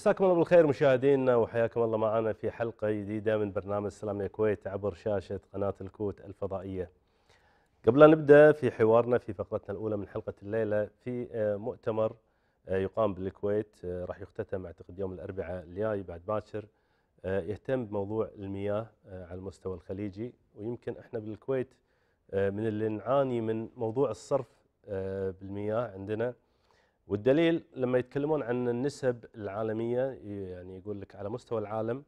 مساكم الله بالخير مشاهدينا وحياكم الله معنا في حلقه جديده من برنامج سلام الكويت عبر شاشه قناه الكوت الفضائيه. قبل أن نبدا في حوارنا في فقرتنا الاولى من حلقه الليله في آه، مؤتمر آه، يقام بالكويت آه، راح يختتم اعتقد يوم الاربعاء الجاي بعد باكر يهتم بموضوع المياه على المستوى الخليجي ويمكن احنا بالكويت من اللي نعاني من موضوع الصرف بالمياه عندنا والدليل لما يتكلمون عن النسب العالميه يعني يقول لك على مستوى العالم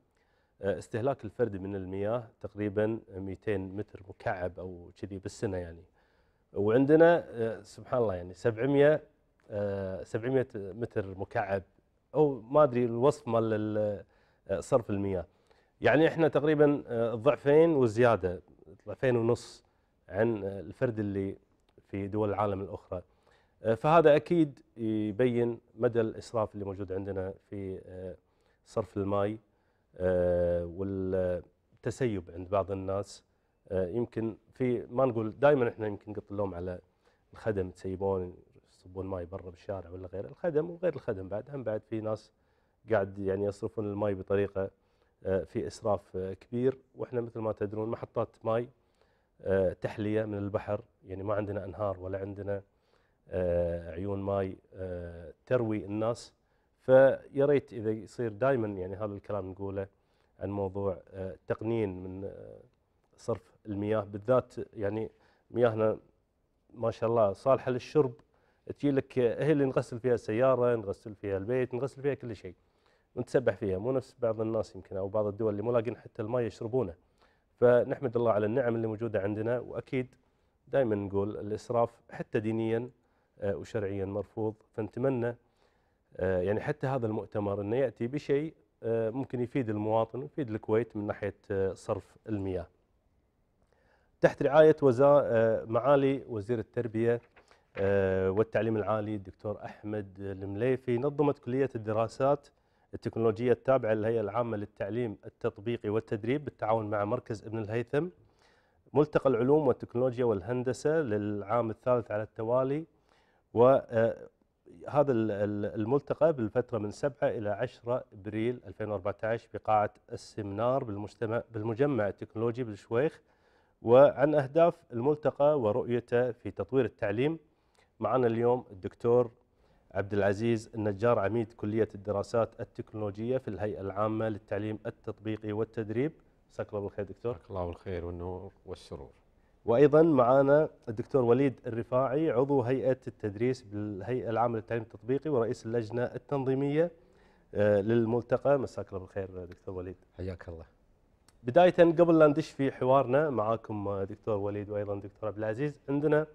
آه، استهلاك الفرد من المياه تقريبا 200 متر مكعب او كذي بالسنه يعني وعندنا آه، سبحان الله يعني 700 700 آه، متر مكعب او ما ادري الوصف مال صرف المياه يعني احنا تقريبا ضعفين وزياده ضعفين ونص عن الفرد اللي في دول العالم الاخرى فهذا اكيد يبين مدى الاسراف اللي موجود عندنا في آه، صرف الماي آه، والتسيب عند بعض الناس آه، يمكن في ما نقول دائما احنا يمكن نقط اللوم على الخدم تسيبون يصبون ماي برا بالشارع ولا غيره الخدم وغير الخدم بعد هم بعد في ناس قاعد يعني يصرفون الماي بطريقه في اسراف كبير واحنا مثل ما تدرون محطات ماي تحليه من البحر يعني ما عندنا انهار ولا عندنا آه، عيون ماي آه، تروي الناس فيا ريت اذا يصير دائما يعني هذا الكلام نقوله عن موضوع آه، تقنين من صرف المياه بالذات يعني مياهنا ما شاء الله صالحه للشرب تجي لك هي اللي نغسل فيها السياره، نغسل فيها البيت، نغسل فيها كل شيء. ونتسبح فيها مو نفس بعض الناس يمكن او بعض الدول اللي مو لاقين حتى الماء يشربونه. فنحمد الله على النعم اللي موجوده عندنا واكيد دائما نقول الاسراف حتى دينيا آه، وشرعيا مرفوض فنتمنى آه، يعني حتى هذا المؤتمر انه ياتي بشيء آه، ممكن يفيد المواطن ويفيد الكويت من ناحيه صرف المياه. تحت رعايه وزارة معالي وزير التربيه والتعليم العالي الدكتور احمد المليفي نظمت كليه الدراسات التكنولوجيه التابعه للهيئه العامه للتعليم التطبيقي والتدريب بالتعاون مع مركز ابن الهيثم ملتقى العلوم والتكنولوجيا والهندسه للعام الثالث على التوالي وهذا آه، الملتقى بالفترة من 7 إلى 10 أبريل 2014 بقاعة السمنار بالمجتمع بالمجمع التكنولوجي بالشويخ وعن أهداف الملتقى ورؤيته في تطوير التعليم معنا اليوم الدكتور عبد العزيز النجار عميد كلية الدراسات التكنولوجية في الهيئة العامة للتعليم التطبيقي والتدريب مساك الله بالخير دكتور مساك الله بالخير والنور والسرور وايضا معنا الدكتور وليد الرفاعي عضو هيئه التدريس بالهيئه العامه للتعليم التطبيقي ورئيس اللجنه التنظيميه آه، للملتقى مساك الله بالخير دكتور وليد حياك الله بدايه قبل لا ندش في حوارنا معاكم آه، دكتور وليد وايضا دكتور عبد العزيز عندنا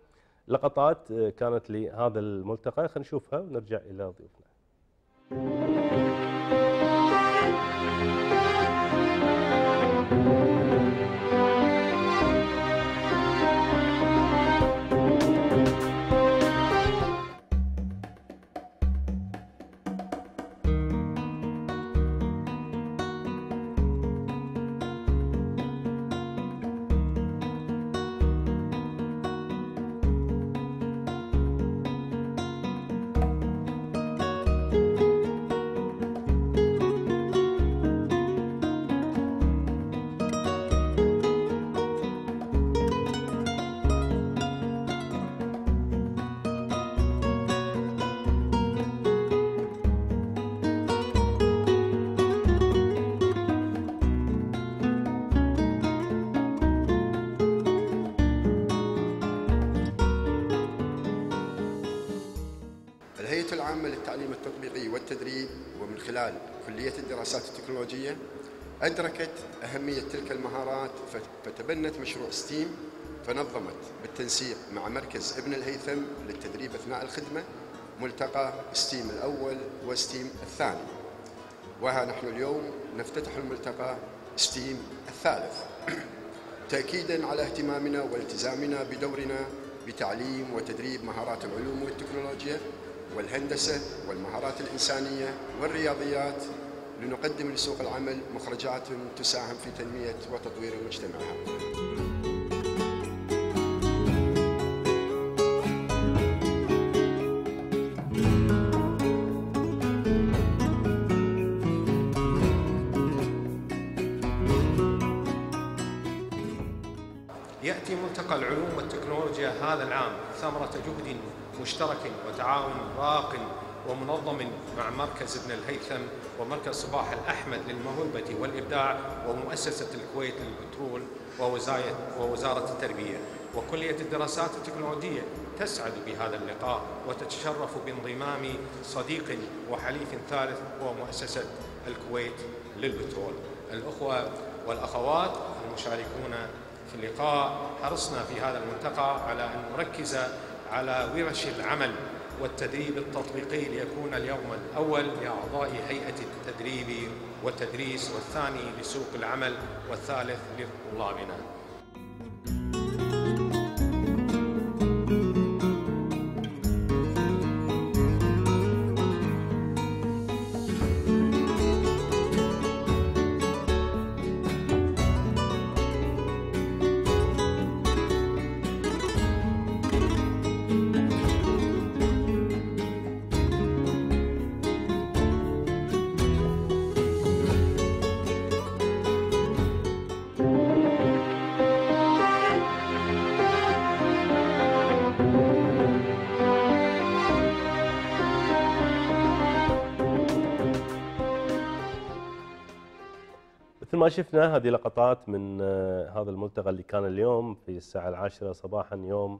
لقطات آه، كانت لهذا الملتقى خلينا نشوفها ونرجع الى ضيوفنا تبنت مشروع ستيم فنظمت بالتنسيق مع مركز ابن الهيثم للتدريب أثناء الخدمة ملتقى ستيم الأول وستيم الثاني وها نحن اليوم نفتتح الملتقى ستيم الثالث تأكيدا على اهتمامنا والتزامنا بدورنا بتعليم وتدريب مهارات العلوم والتكنولوجيا والهندسة والمهارات الإنسانية والرياضيات لنقدم لسوق العمل مخرجات تساهم في تنمية وتطوير المجتمع يأتي ملتقى العلوم والتكنولوجيا هذا العام ثمرة جهد مشترك وتعاون راق ومنظم مع مركز ابن الهيثم ومركز صباح الأحمد للموهبة والإبداع ومؤسسة الكويت للبترول ووزارة, ووزارة التربية وكلية الدراسات التكنولوجية تسعد بهذا اللقاء وتتشرف بانضمام صديق وحليف ثالث هو مؤسسة الكويت للبترول الأخوة والأخوات المشاركون في اللقاء حرصنا في هذا الملتقى على أن نركز على ورش العمل والتدريب التطبيقي ليكون اليوم الأول لأعضاء هيئة التدريب والتدريس والثاني لسوق العمل والثالث لطلابنا ما شفنا هذه لقطات من آه، هذا الملتقى اللي كان اليوم في الساعة العاشرة صباحا يوم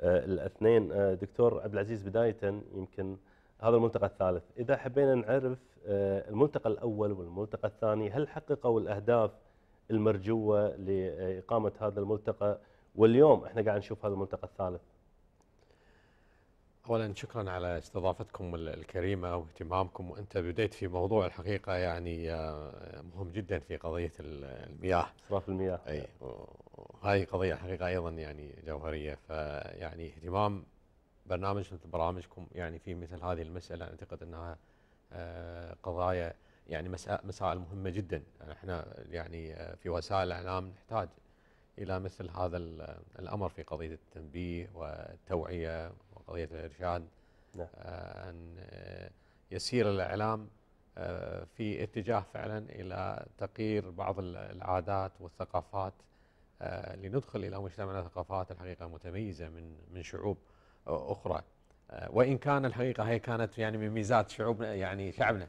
آه، الاثنين آه، دكتور عبد العزيز بداية يمكن هذا الملتقى الثالث إذا حبينا نعرف الملتقى الأول والملتقى الثاني هل حققوا الأهداف المرجوة لإقامة هذا الملتقى واليوم احنا قاعد نشوف هذا الملتقى الثالث اولا شكرا على استضافتكم الكريمه واهتمامكم وانت بديت في موضوع الحقيقه يعني آه، مهم جدا في قضيه المياه اسراف المياه اي وهذه قضيه حقيقه ايضا يعني جوهريه فيعني اهتمام برنامج مثل برامجكم يعني في مثل هذه المساله اعتقد انها آه، قضايا يعني مسائل مهمه جدا احنا يعني آه، في وسائل الاعلام نحتاج الى مثل هذا الامر في قضيه التنبيه والتوعيه قضية الإرشاد نعم. آه، أن آه، يسير الإعلام آه، في اتجاه فعلا إلى تقيير بعض العادات والثقافات لندخل إلى مجتمعنا ثقافات الحقيقة متميزة من من شعوب أخرى وإن كان الحقيقة هي كانت يعني من ميزات شعوبنا يعني شعبنا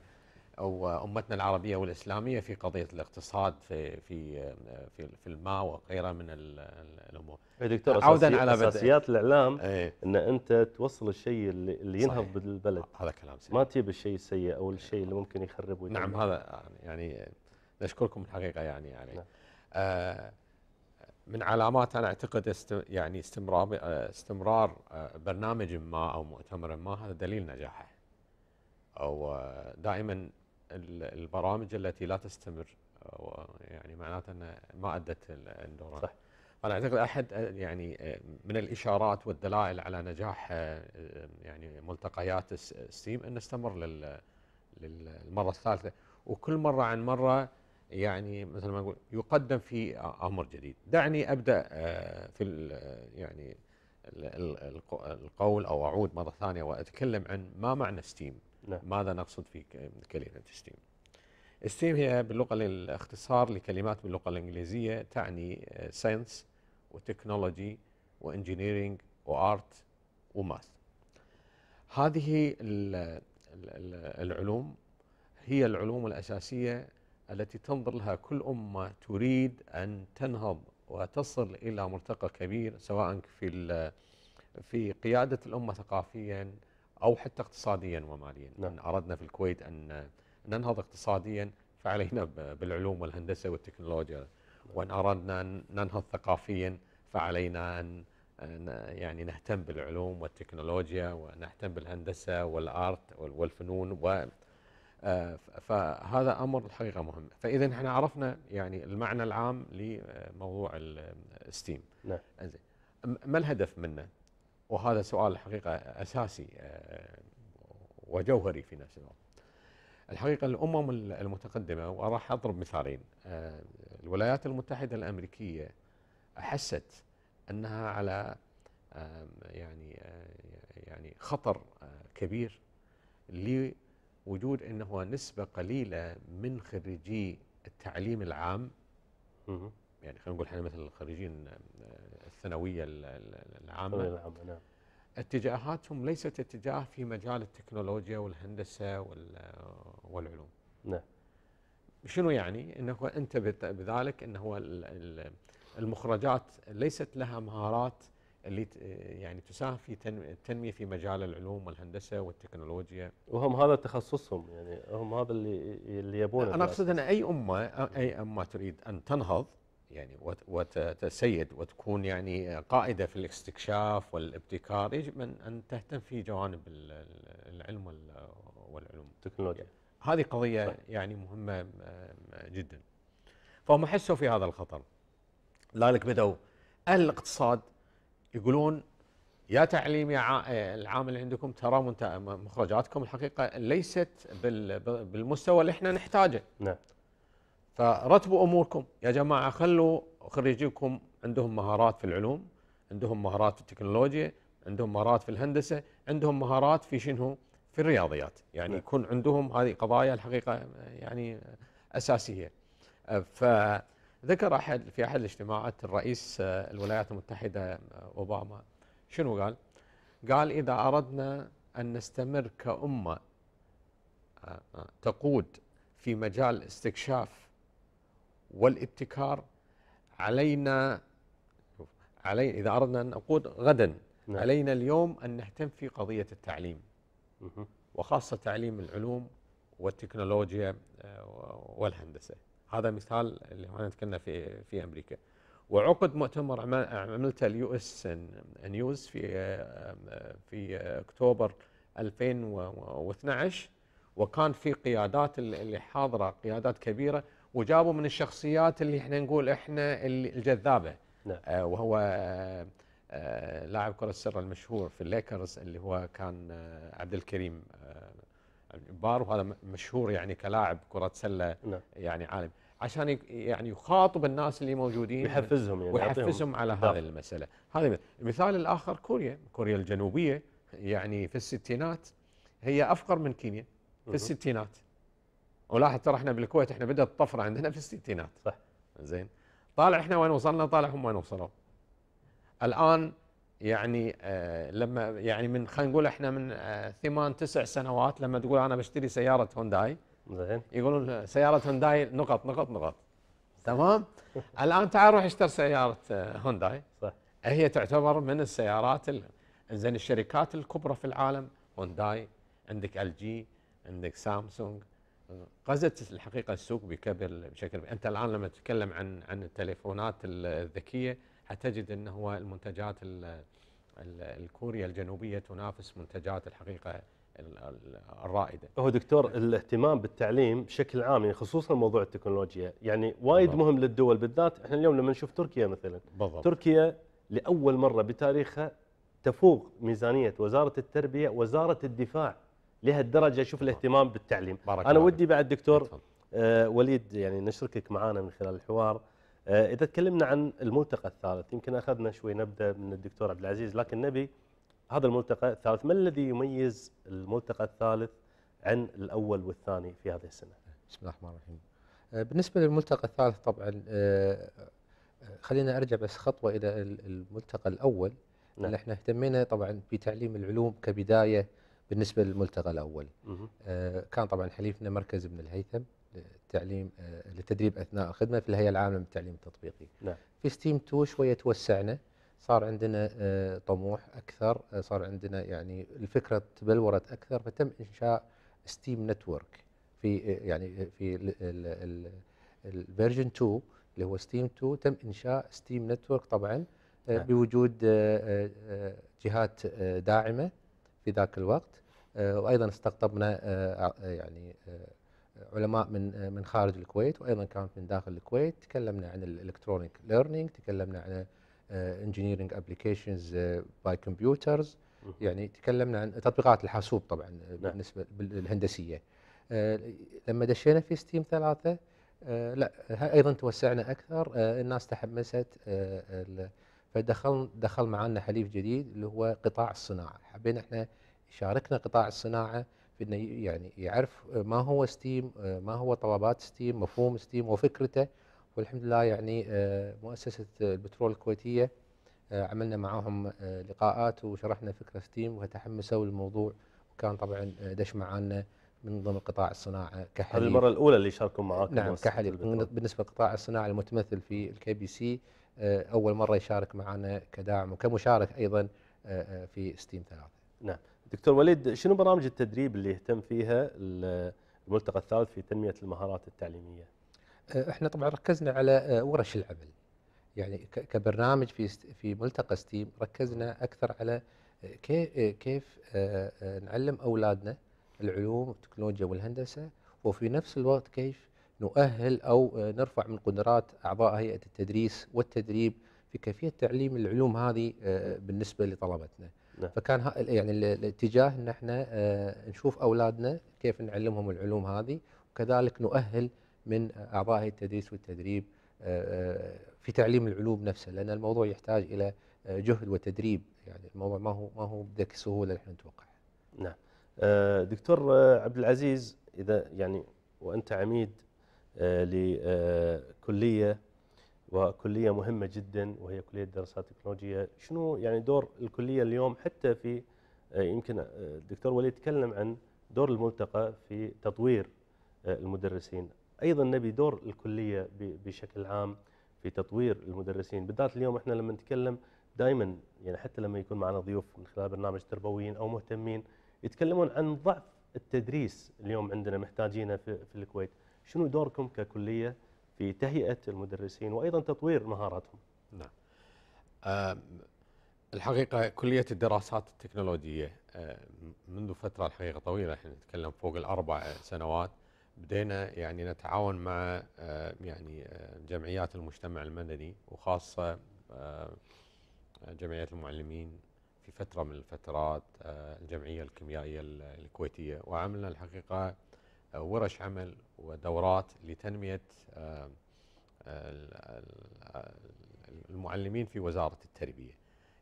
او امتنا العربيه والاسلاميه في قضيه الاقتصاد في في في, في الماء وغيرها من الامور. إيه دكتور عودا على اساسيات الاعلام ايه؟ ان انت توصل الشيء اللي ينهض صحيح. بالبلد هذا كلام سيء ما تجيب الشيء السيء او الشيء اللي نعم. ممكن يخرب ويجيب. نعم هذا يعني نشكركم الحقيقه يعني يعني نعم. آه من علامات انا اعتقد است يعني استمرار استمرار آه، برنامج ما او مؤتمر ما هذا دليل نجاحه. او آه، دائما البرامج التي لا تستمر يعني معناته ان ما ادت الدوران صح انا اعتقد احد يعني من الاشارات والدلائل على نجاح يعني ملتقيات ستيم انه استمر للمره الثالثه وكل مره عن مره يعني مثل ما نقول يقدم في امر جديد دعني ابدا في يعني القول او اعود مره ثانيه واتكلم عن ما معنى ستيم نعم. ماذا نقصد في كلمة ستيم ستيم هي باللغة الاختصار لكلمات باللغة الإنجليزية تعني ساينس آه, وتكنولوجي وانجينيرينج وارت وماث هذه العلوم هي العلوم الأساسية التي تنظر لها كل أمة تريد أن تنهض وتصل إلى مرتقى كبير سواء في في قيادة الأمة ثقافيا أو حتى اقتصاديا وماليا نعم. إن أردنا في الكويت أن ننهض اقتصاديا فعلينا بالعلوم والهندسة والتكنولوجيا وإن أردنا أن ننهض ثقافيا فعلينا أن يعني نهتم بالعلوم والتكنولوجيا ونهتم بالهندسة والآرت والفنون و آه، فهذا امر الحقيقه مهم فاذا احنا عرفنا يعني المعنى العام لموضوع الستيم نعم ما الهدف منه وهذا سؤال الحقيقة أساسي آه، وجوهري في نفس الوقت الحقيقة الأمم المتقدمة وراح أضرب مثالين آه، الولايات المتحدة الأمريكية أحست أنها على يعني آه، يعني خطر كبير لوجود أنه نسبة قليلة من خريجي التعليم العام يعني خلينا نقول احنا مثلا خريجين الثانويه العامه العامه نعم اتجاهاتهم ليست اتجاه في مجال التكنولوجيا والهندسه والعلوم نعم شنو يعني انه انت بذلك انه المخرجات ليست لها مهارات اللي يعني تساهم في التنميه في مجال العلوم والهندسه والتكنولوجيا وهم هذا تخصصهم يعني هم هذا اللي اللي يبونه انا اقصد ان اي امه اي امه تريد ان تنهض يعني وتتسيد وتكون يعني قائده في الاستكشاف والابتكار يجب ان تهتم في جوانب العلم والعلوم التكنولوجيا هذه قضيه يعني مهمه جدا فهم حسوا في هذا الخطر لذلك بدأوا أهل الاقتصاد يقولون يا تعليم يا العامل اللي عندكم ترى مخرجاتكم الحقيقة ليست بالمستوى اللي احنا نحتاجه نعم فرتبوا اموركم يا جماعه خلوا خريجيكم عندهم مهارات في العلوم عندهم مهارات في التكنولوجيا عندهم مهارات في الهندسه عندهم مهارات في شنو في الرياضيات يعني نعم. يكون عندهم هذه قضايا الحقيقه يعني اساسيه فذكر احد في احد الاجتماعات الرئيس آه، الولايات المتحده آه، اوباما شنو قال؟ قال اذا اردنا ان نستمر كامه آه، تقود في مجال استكشاف والابتكار علينا علي إذا أردنا أن نقود غدا نعم. علينا اليوم أن نهتم في قضية التعليم مه. وخاصة تعليم العلوم والتكنولوجيا آه، والهندسة هذا مثال اللي احنا نتكلم في في امريكا وعقد مؤتمر عملته اليو اس نيوز في آه، آه، في اكتوبر 2012 وكان في قيادات اللي حاضره قيادات كبيره وجابوا من الشخصيات اللي احنا نقول احنا الجذابه نعم. آه وهو آه آه لاعب كره السله المشهور في الليكرز اللي هو كان آه عبد الكريم آه بار وهذا مشهور يعني كلاعب كره سله نعم. يعني عالم عشان يعني يخاطب الناس اللي موجودين يحفزهم يعني ويحفزهم على هذه المساله هذا المثال الاخر كوريا كوريا الجنوبيه يعني في الستينات هي افقر من كينيا في الستينات ولاحظ ترى احنا بالكويت احنا بدات الطفره عندنا في الستينات صح زين طالع احنا وين وصلنا طالع هم وين وصلوا الان يعني آه لما يعني من خلينا نقول احنا من آه ثمان تسع سنوات لما تقول انا بشتري سياره هونداي زين يقولون سياره هونداي نقط نقط نقط تمام الان تعال روح اشتري سياره آه، هونداي صح هي تعتبر من السيارات زين الشركات الكبرى في العالم هونداي عندك ال جي عندك سامسونج غزت الحقيقه السوق بكبر بشكل انت الان لما تتكلم عن عن التليفونات الذكيه حتجد ان هو المنتجات الكوريا الجنوبيه تنافس منتجات الحقيقه الرائده. هو دكتور الاهتمام بالتعليم بشكل عام يعني خصوصا موضوع التكنولوجيا يعني وايد مهم للدول بالذات احنا اليوم لما نشوف تركيا مثلا بالضبط. تركيا لاول مره بتاريخها تفوق ميزانيه وزاره التربيه وزاره الدفاع لهالدرجه اشوف الاهتمام بالتعليم بارك انا بارك. ودي بعد دكتور آه وليد يعني نشركك معانا من خلال الحوار آه اذا تكلمنا عن الملتقى الثالث يمكن اخذنا شوي نبدا من الدكتور عبد العزيز لكن نبي هذا الملتقى الثالث ما الذي يميز الملتقى الثالث عن الاول والثاني في هذه السنه بسم الله الرحمن الرحيم آه، بالنسبه للملتقى الثالث طبعا آه، آه، خلينا ارجع بس خطوه الى الملتقى الاول نعم. اللي احنا اهتمينا طبعا بتعليم العلوم كبدايه بالنسبه للملتقى الاول آه، كان طبعا حليفنا مركز ابن الهيثم للتعليم للتدريب آه، اثناء الخدمه في الهيئه العامه للتعليم التطبيقي نعم. في ستيم 2 شويه توسعنا صار عندنا آه، طموح اكثر صار عندنا يعني الفكره تبلورت اكثر فتم انشاء ستيم نتورك في يعني في الفيرجن 2 اللي هو ستيم 2 تم انشاء ستيم نتورك طبعا نعم. بوجود جهات داعمه في ذاك الوقت آه، وايضا استقطبنا آه، يعني آه، علماء من من خارج الكويت وايضا كانت من داخل الكويت تكلمنا عن الالكترونيك ليرنينج تكلمنا عن انجينيرنج ابلكيشنز باي كمبيوترز يعني تكلمنا عن تطبيقات الحاسوب طبعا نعم. بالنسبه للهندسيه لما دشينا في ستيم ثلاثه لا ايضا توسعنا اكثر الناس تحمست فدخل دخل معنا حليف جديد اللي هو قطاع الصناعه حبينا احنا شاركنا قطاع الصناعه في انه يعني يعرف ما هو ستيم آه، ما هو طلبات ستيم مفهوم ستيم وفكرته والحمد لله يعني آه، مؤسسه البترول الكويتيه آه، عملنا معاهم لقاءات وشرحنا فكره ستيم وتحمسوا للموضوع وكان طبعا دش معانا من ضمن قطاع الصناعه كحليف هذه المره الاولى اللي شاركوا معاكم نعم كحليف بالنسبه لقطاع الصناعه المتمثل في الكي بي سي آه، اول مره يشارك معنا كداعم وكمشارك ايضا آه، آه، في ستيم ثلاثه. نعم، دكتور وليد شنو برامج التدريب اللي يهتم فيها الملتقى الثالث في تنميه المهارات التعليميه؟ احنا طبعا ركزنا على ورش العمل. يعني كبرنامج في في ملتقى ستيم ركزنا اكثر على كيف نعلم اولادنا العلوم والتكنولوجيا والهندسه وفي نفس الوقت كيف نؤهل أو آه، نرفع من قدرات أعضاء هيئة التدريس والتدريب في كيفية تعليم العلوم هذه آه، بالنسبة لطلبتنا نعم. فكان يعني الاتجاه أن احنا آه، نشوف أولادنا كيف نعلمهم العلوم هذه وكذلك نؤهل من أعضاء هيئة التدريس والتدريب في تعليم العلوم نفسها لأن الموضوع يحتاج إلى جهد وتدريب يعني الموضوع ما هو ما هو بذاك السهولة اللي احنا نتوقعها نعم دكتور عبد العزيز إذا يعني وأنت عميد آه، لكليه وكليه مهمه جدا وهي كليه دراسات تكنولوجيا شنو يعني دور الكليه اليوم حتى في آه، يمكن الدكتور آه، وليد تكلم عن دور الملتقى في تطوير المدرسين، ايضا نبي دور الكليه بشكل عام في تطوير المدرسين، بالذات اليوم احنا لما نتكلم دائما يعني حتى لما يكون معنا ضيوف من خلال برنامج تربويين او مهتمين يتكلمون عن ضعف التدريس اليوم عندنا محتاجينه في, في الكويت، شنو دوركم ككليه في تهيئه المدرسين وايضا تطوير مهاراتهم؟ نعم. أه الحقيقه كليه الدراسات التكنولوجيه أه منذ فتره الحقيقه طويله احنا نتكلم فوق الاربع سنوات بدينا يعني نتعاون مع أه يعني جمعيات المجتمع المدني وخاصه جمعيه المعلمين في فتره من الفترات الجمعيه الكيميائيه الكويتيه وعملنا الحقيقه ورش عمل ودورات لتنمية آه، المعلمين في وزارة التربية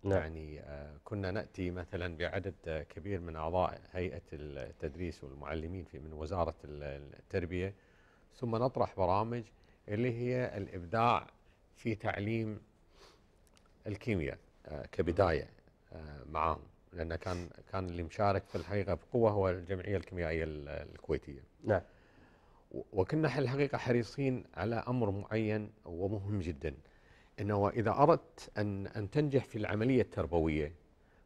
نعم. يعني آه، كنا نأتي مثلا بعدد كبير من أعضاء هيئة التدريس والمعلمين في من وزارة التربية ثم نطرح برامج اللي هي الإبداع في تعليم الكيمياء آه، كبداية معهم لأن كان كان اللي مشارك في الحقيقة بقوة هو الجمعية الكيميائية الكويتية نعم وكنا الحقيقة حريصين على أمر معين ومهم جدا أنه إذا أردت أن, أن تنجح في العملية التربوية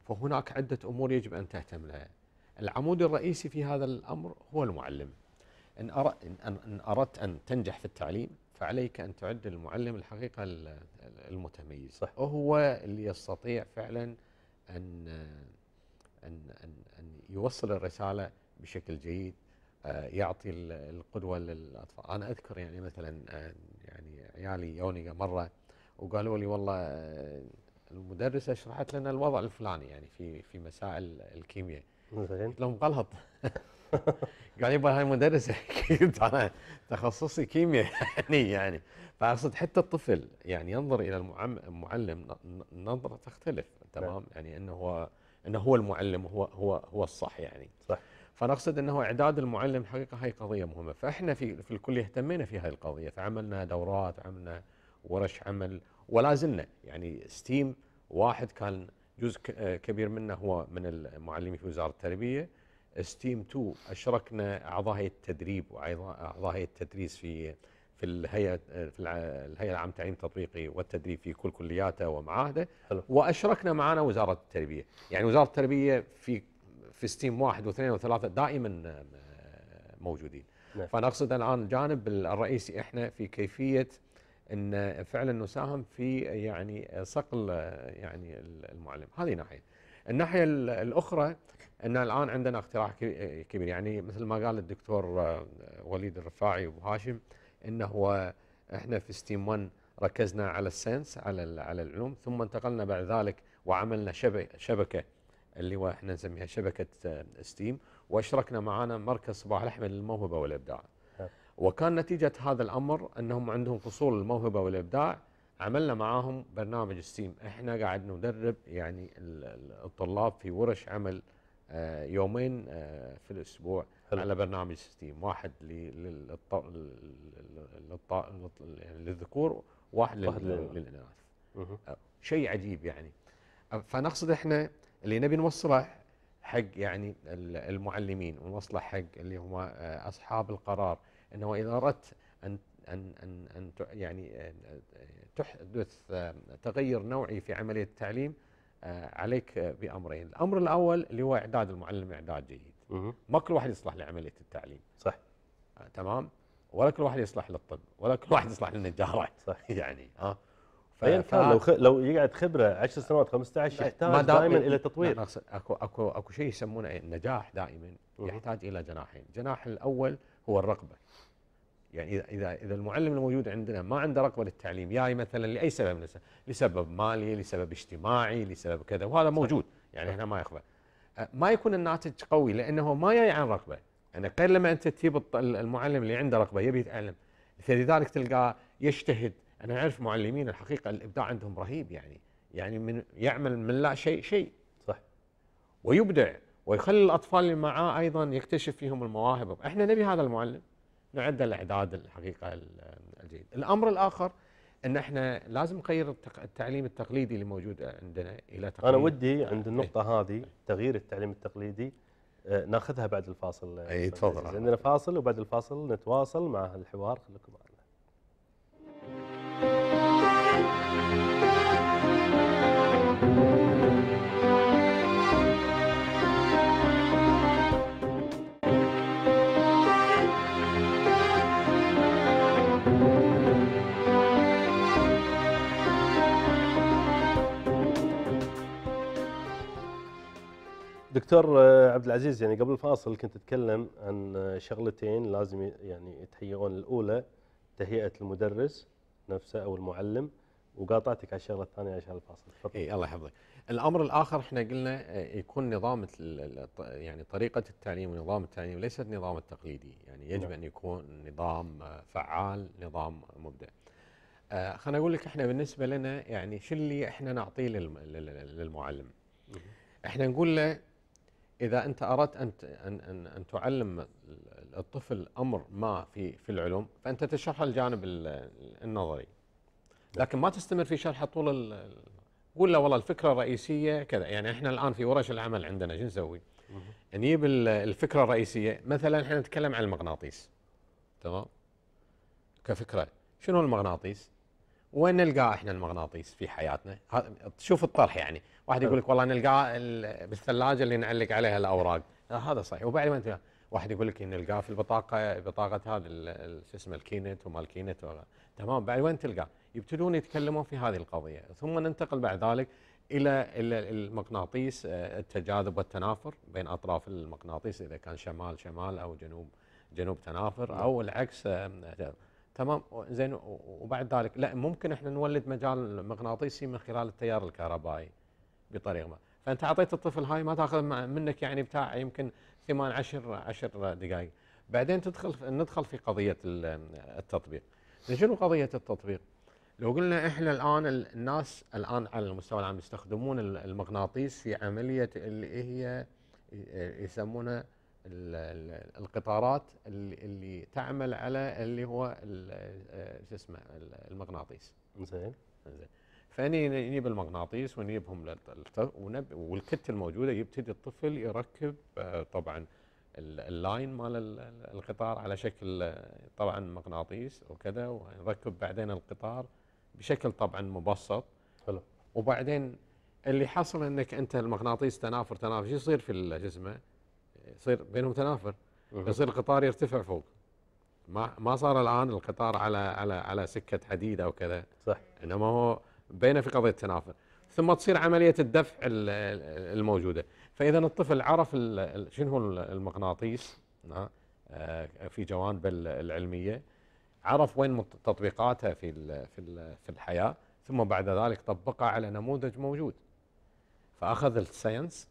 فهناك عدة أمور يجب أن تهتم لها العمود الرئيسي في هذا الأمر هو المعلم إن, إن أردت أن تنجح في التعليم فعليك أن تعد المعلم الحقيقة المتميز صح. وهو اللي يستطيع فعلا أن, أن, أن, أن يوصل الرسالة بشكل جيد آه، يعطي القدوه للاطفال انا اذكر يعني مثلا آه، يعني عيالي يونيقه مره وقالوا لي والله آه، المدرسه شرحت لنا الوضع الفلاني يعني في في مسائل الكيمياء زين قلت لهم غلط قال يبا هاي مدرسه كنت انا تخصصي كيمياء يعني يعني فاقصد حتى الطفل يعني ينظر الى المعلم نظره تختلف نعم. تمام يعني انه هو انه هو المعلم هو هو هو الصح يعني صح فنقصد انه اعداد المعلم حقيقه هي قضيه مهمه فاحنا في في الكل اهتمينا في هذه القضيه فعملنا دورات عملنا ورش عمل ولا زلنا يعني ستيم واحد كان جزء آه، كبير منه هو من المعلمين في وزاره التربيه ستيم 2 اشركنا اعضاء هيئه التدريب واعضاء هيئه التدريس في في الهيئه آه، في الهيئه العامه للتعليم التطبيقي والتدريب في كل كلياته ومعاهده واشركنا معنا وزاره التربيه، يعني وزاره التربيه في في ستيم واحد واثنين وثلاثه دائما موجودين نعم. فنقصد الان الجانب الرئيسي احنا في كيفيه ان فعلا نساهم في يعني صقل آه، يعني المعلم هذه ناحيه الناحيه الاخرى ان الان عندنا اقتراح آه، كبير يعني مثل ما قال الدكتور آه، وليد الرفاعي ابو هاشم انه هو احنا في ستيم 1 ركزنا على السنس على على العلوم ثم انتقلنا بعد ذلك وعملنا شبكه اللي هو احنا نسميها شبكه آه، ستيم واشركنا معانا مركز صباح الاحمد للموهبه والابداع. وكان نتيجه هذا الامر انهم عندهم فصول الموهبه والابداع عملنا معاهم برنامج ستيم، احنا قاعد ندرب يعني الطلاب في ورش عمل آه، يومين آه، في الاسبوع حلو. على برنامج ستيم، واحد للذكور وواحد للاناث. شيء عجيب يعني. فنقصد احنا اللي نبي نوصله حق يعني المعلمين ونوصله حق اللي هم آه، اصحاب القرار انه اذا اردت ان ان ان ان يعني آه، تحدث آه، تغير نوعي في عمليه التعليم عليك بامرين، الامر الاول اللي هو اعداد المعلم اعداد جيد. ما كل واحد يصلح لعمليه التعليم. صح. تمام؟ ولا كل واحد يصلح للطب، ولا كل واحد يصلح للنجاره. صح. يعني ها آه ايا كان لو خ... لو يقعد خبره 10 سنوات 15 يحتاج دائما الى تطوير اكو اكو اكو شيء يسمونه النجاح دائما يحتاج الى جناحين، الجناح الاول هو الرغبه. يعني اذا اذا اذا المعلم الموجود عندنا ما عنده رغبه للتعليم جاي مثلا لاي سبب نسأل. لسبب مالي، لسبب اجتماعي، لسبب كذا وهذا موجود يعني هنا ما يخفى. أه، ما يكون الناتج قوي لانه ما جاي عن رغبه، يعني غير لما انت تجيب المعلم اللي عنده رغبه يبي يتعلم فلذلك تلقاه يجتهد انا اعرف معلمين الحقيقه الابداع عندهم رهيب يعني يعني من يعمل من لا شيء شيء صح ويبدع ويخلي الاطفال اللي معاه ايضا يكتشف فيهم المواهب احنا نبي هذا المعلم نعد الاعداد الحقيقه الجيد الامر الاخر ان احنا لازم نغير التعليم التقليدي اللي موجود عندنا الى تقليد انا ودي عند النقطه إيه؟ هذه تغيير التعليم التقليدي آه، ناخذها بعد الفاصل اي تفضل عندنا فاصل وبعد الفاصل نتواصل مع الحوار خليكم معنا دكتور آه، عبد العزيز يعني قبل الفاصل كنت تتكلم عن آه، شغلتين لازم يعني يتهيئون الاولى تهيئه المدرس نفسه او المعلم وقاطعتك على الشغله الثانيه عشان الفاصل تفضل. اي الله يحفظك. الامر الاخر احنا قلنا آه، يكون نظام يعني طريقه التعليم ونظام التعليم ليست نظام التقليدي، يعني يجب نعم. ان يكون نظام فعال، نظام مبدع. خلنا خليني اقول لك احنا بالنسبه لنا يعني شو اللي احنا نعطيه للمعلم؟ احنا نقول له إذا أنت أردت أن أن أن تعلم الطفل أمر ما في في العلوم فأنت تشرحه الجانب النظري لكن ما تستمر في شرحه طول قول له والله الفكرة الرئيسية كذا يعني إحنا الآن في ورش العمل عندنا شو نسوي؟ نجيب الفكرة الرئيسية مثلا إحنا نتكلم عن المغناطيس تمام؟ كفكرة شنو المغناطيس؟ وين نلقى احنا المغناطيس في حياتنا؟ شوف الطرح يعني، واحد يقول لك والله نلقاه بالثلاجه اللي نعلق عليها الاوراق، هذا صحيح وبعد ما انت واحد يقول لك نلقاه في البطاقه بطاقه هذا شو اسمه الكينت وما الكينت تمام بعد وين تلقاه؟ يبتدون يتكلمون في هذه القضيه، ثم ننتقل بعد ذلك الى المغناطيس آه، التجاذب والتنافر بين اطراف المغناطيس اذا كان شمال شمال او جنوب جنوب تنافر او العكس آه، تمام زين وبعد ذلك لا ممكن احنا نولد مجال مغناطيسي من خلال التيار الكهربائي بطريقه ما فانت اعطيت الطفل هاي ما تاخذ منك يعني بتاع يمكن ثمان عشر عشر دقائق بعدين تدخل ندخل في قضيه التطبيق شنو قضيه التطبيق؟ لو قلنا احنا الان الناس الان على المستوى العام يستخدمون المغناطيس في عمليه اللي هي يسمونها القطارات اللي تعمل على اللي هو آه، شو اسمه المغناطيس زين زين فاني نجيب المغناطيس ونجيبهم والكت الموجوده يبتدي الطفل يركب آه، طبعا اللاين مال القطار على شكل آه، طبعا مغناطيس وكذا ونركب بعدين القطار بشكل طبعا مبسط حلو وبعدين اللي حصل انك انت المغناطيس تنافر تنافر شو يصير في اسمه؟ يصير بينهم تنافر يصير القطار يرتفع فوق ما ما صار الان القطار على على على سكه حديد او كذا صح انما هو بينه في قضيه تنافر ثم تصير عمليه الدفع الموجوده فاذا الطفل عرف شنو هو المغناطيس آه، في جوانبه العلميه عرف وين تطبيقاتها في في في الحياه ثم بعد ذلك طبقها على نموذج موجود فاخذ الساينس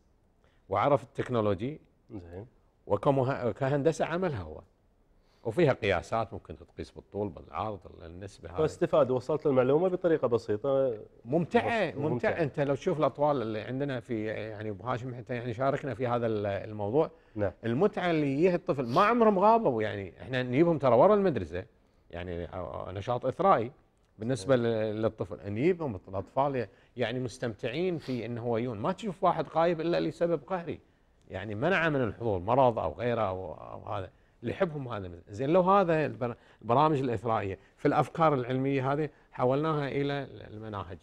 وعرف التكنولوجي زين وكهندسه عملها هو وفيها قياسات ممكن تقيس بالطول بالعرض النسبه هذه فاستفاد وصلت المعلومه بطريقه بسيطه ممتعه ممتعه ممتع. انت لو تشوف الاطوال اللي عندنا في يعني ابو هاشم حتى يعني شاركنا في هذا الموضوع نعم. المتعه اللي يجيها الطفل ما عمرهم غابوا يعني احنا نجيبهم ترى ورا المدرسه يعني نشاط اثرائي بالنسبه نعم. للطفل نجيبهم الاطفال يعني مستمتعين في انه هو يون ما تشوف واحد غايب الا لسبب قهري يعني منع من الحضور مرض او غيره او, أو هذا اللي يحبهم هذا زين لو هذا البرامج الاثرائيه في الافكار العلميه هذه حولناها الى المناهج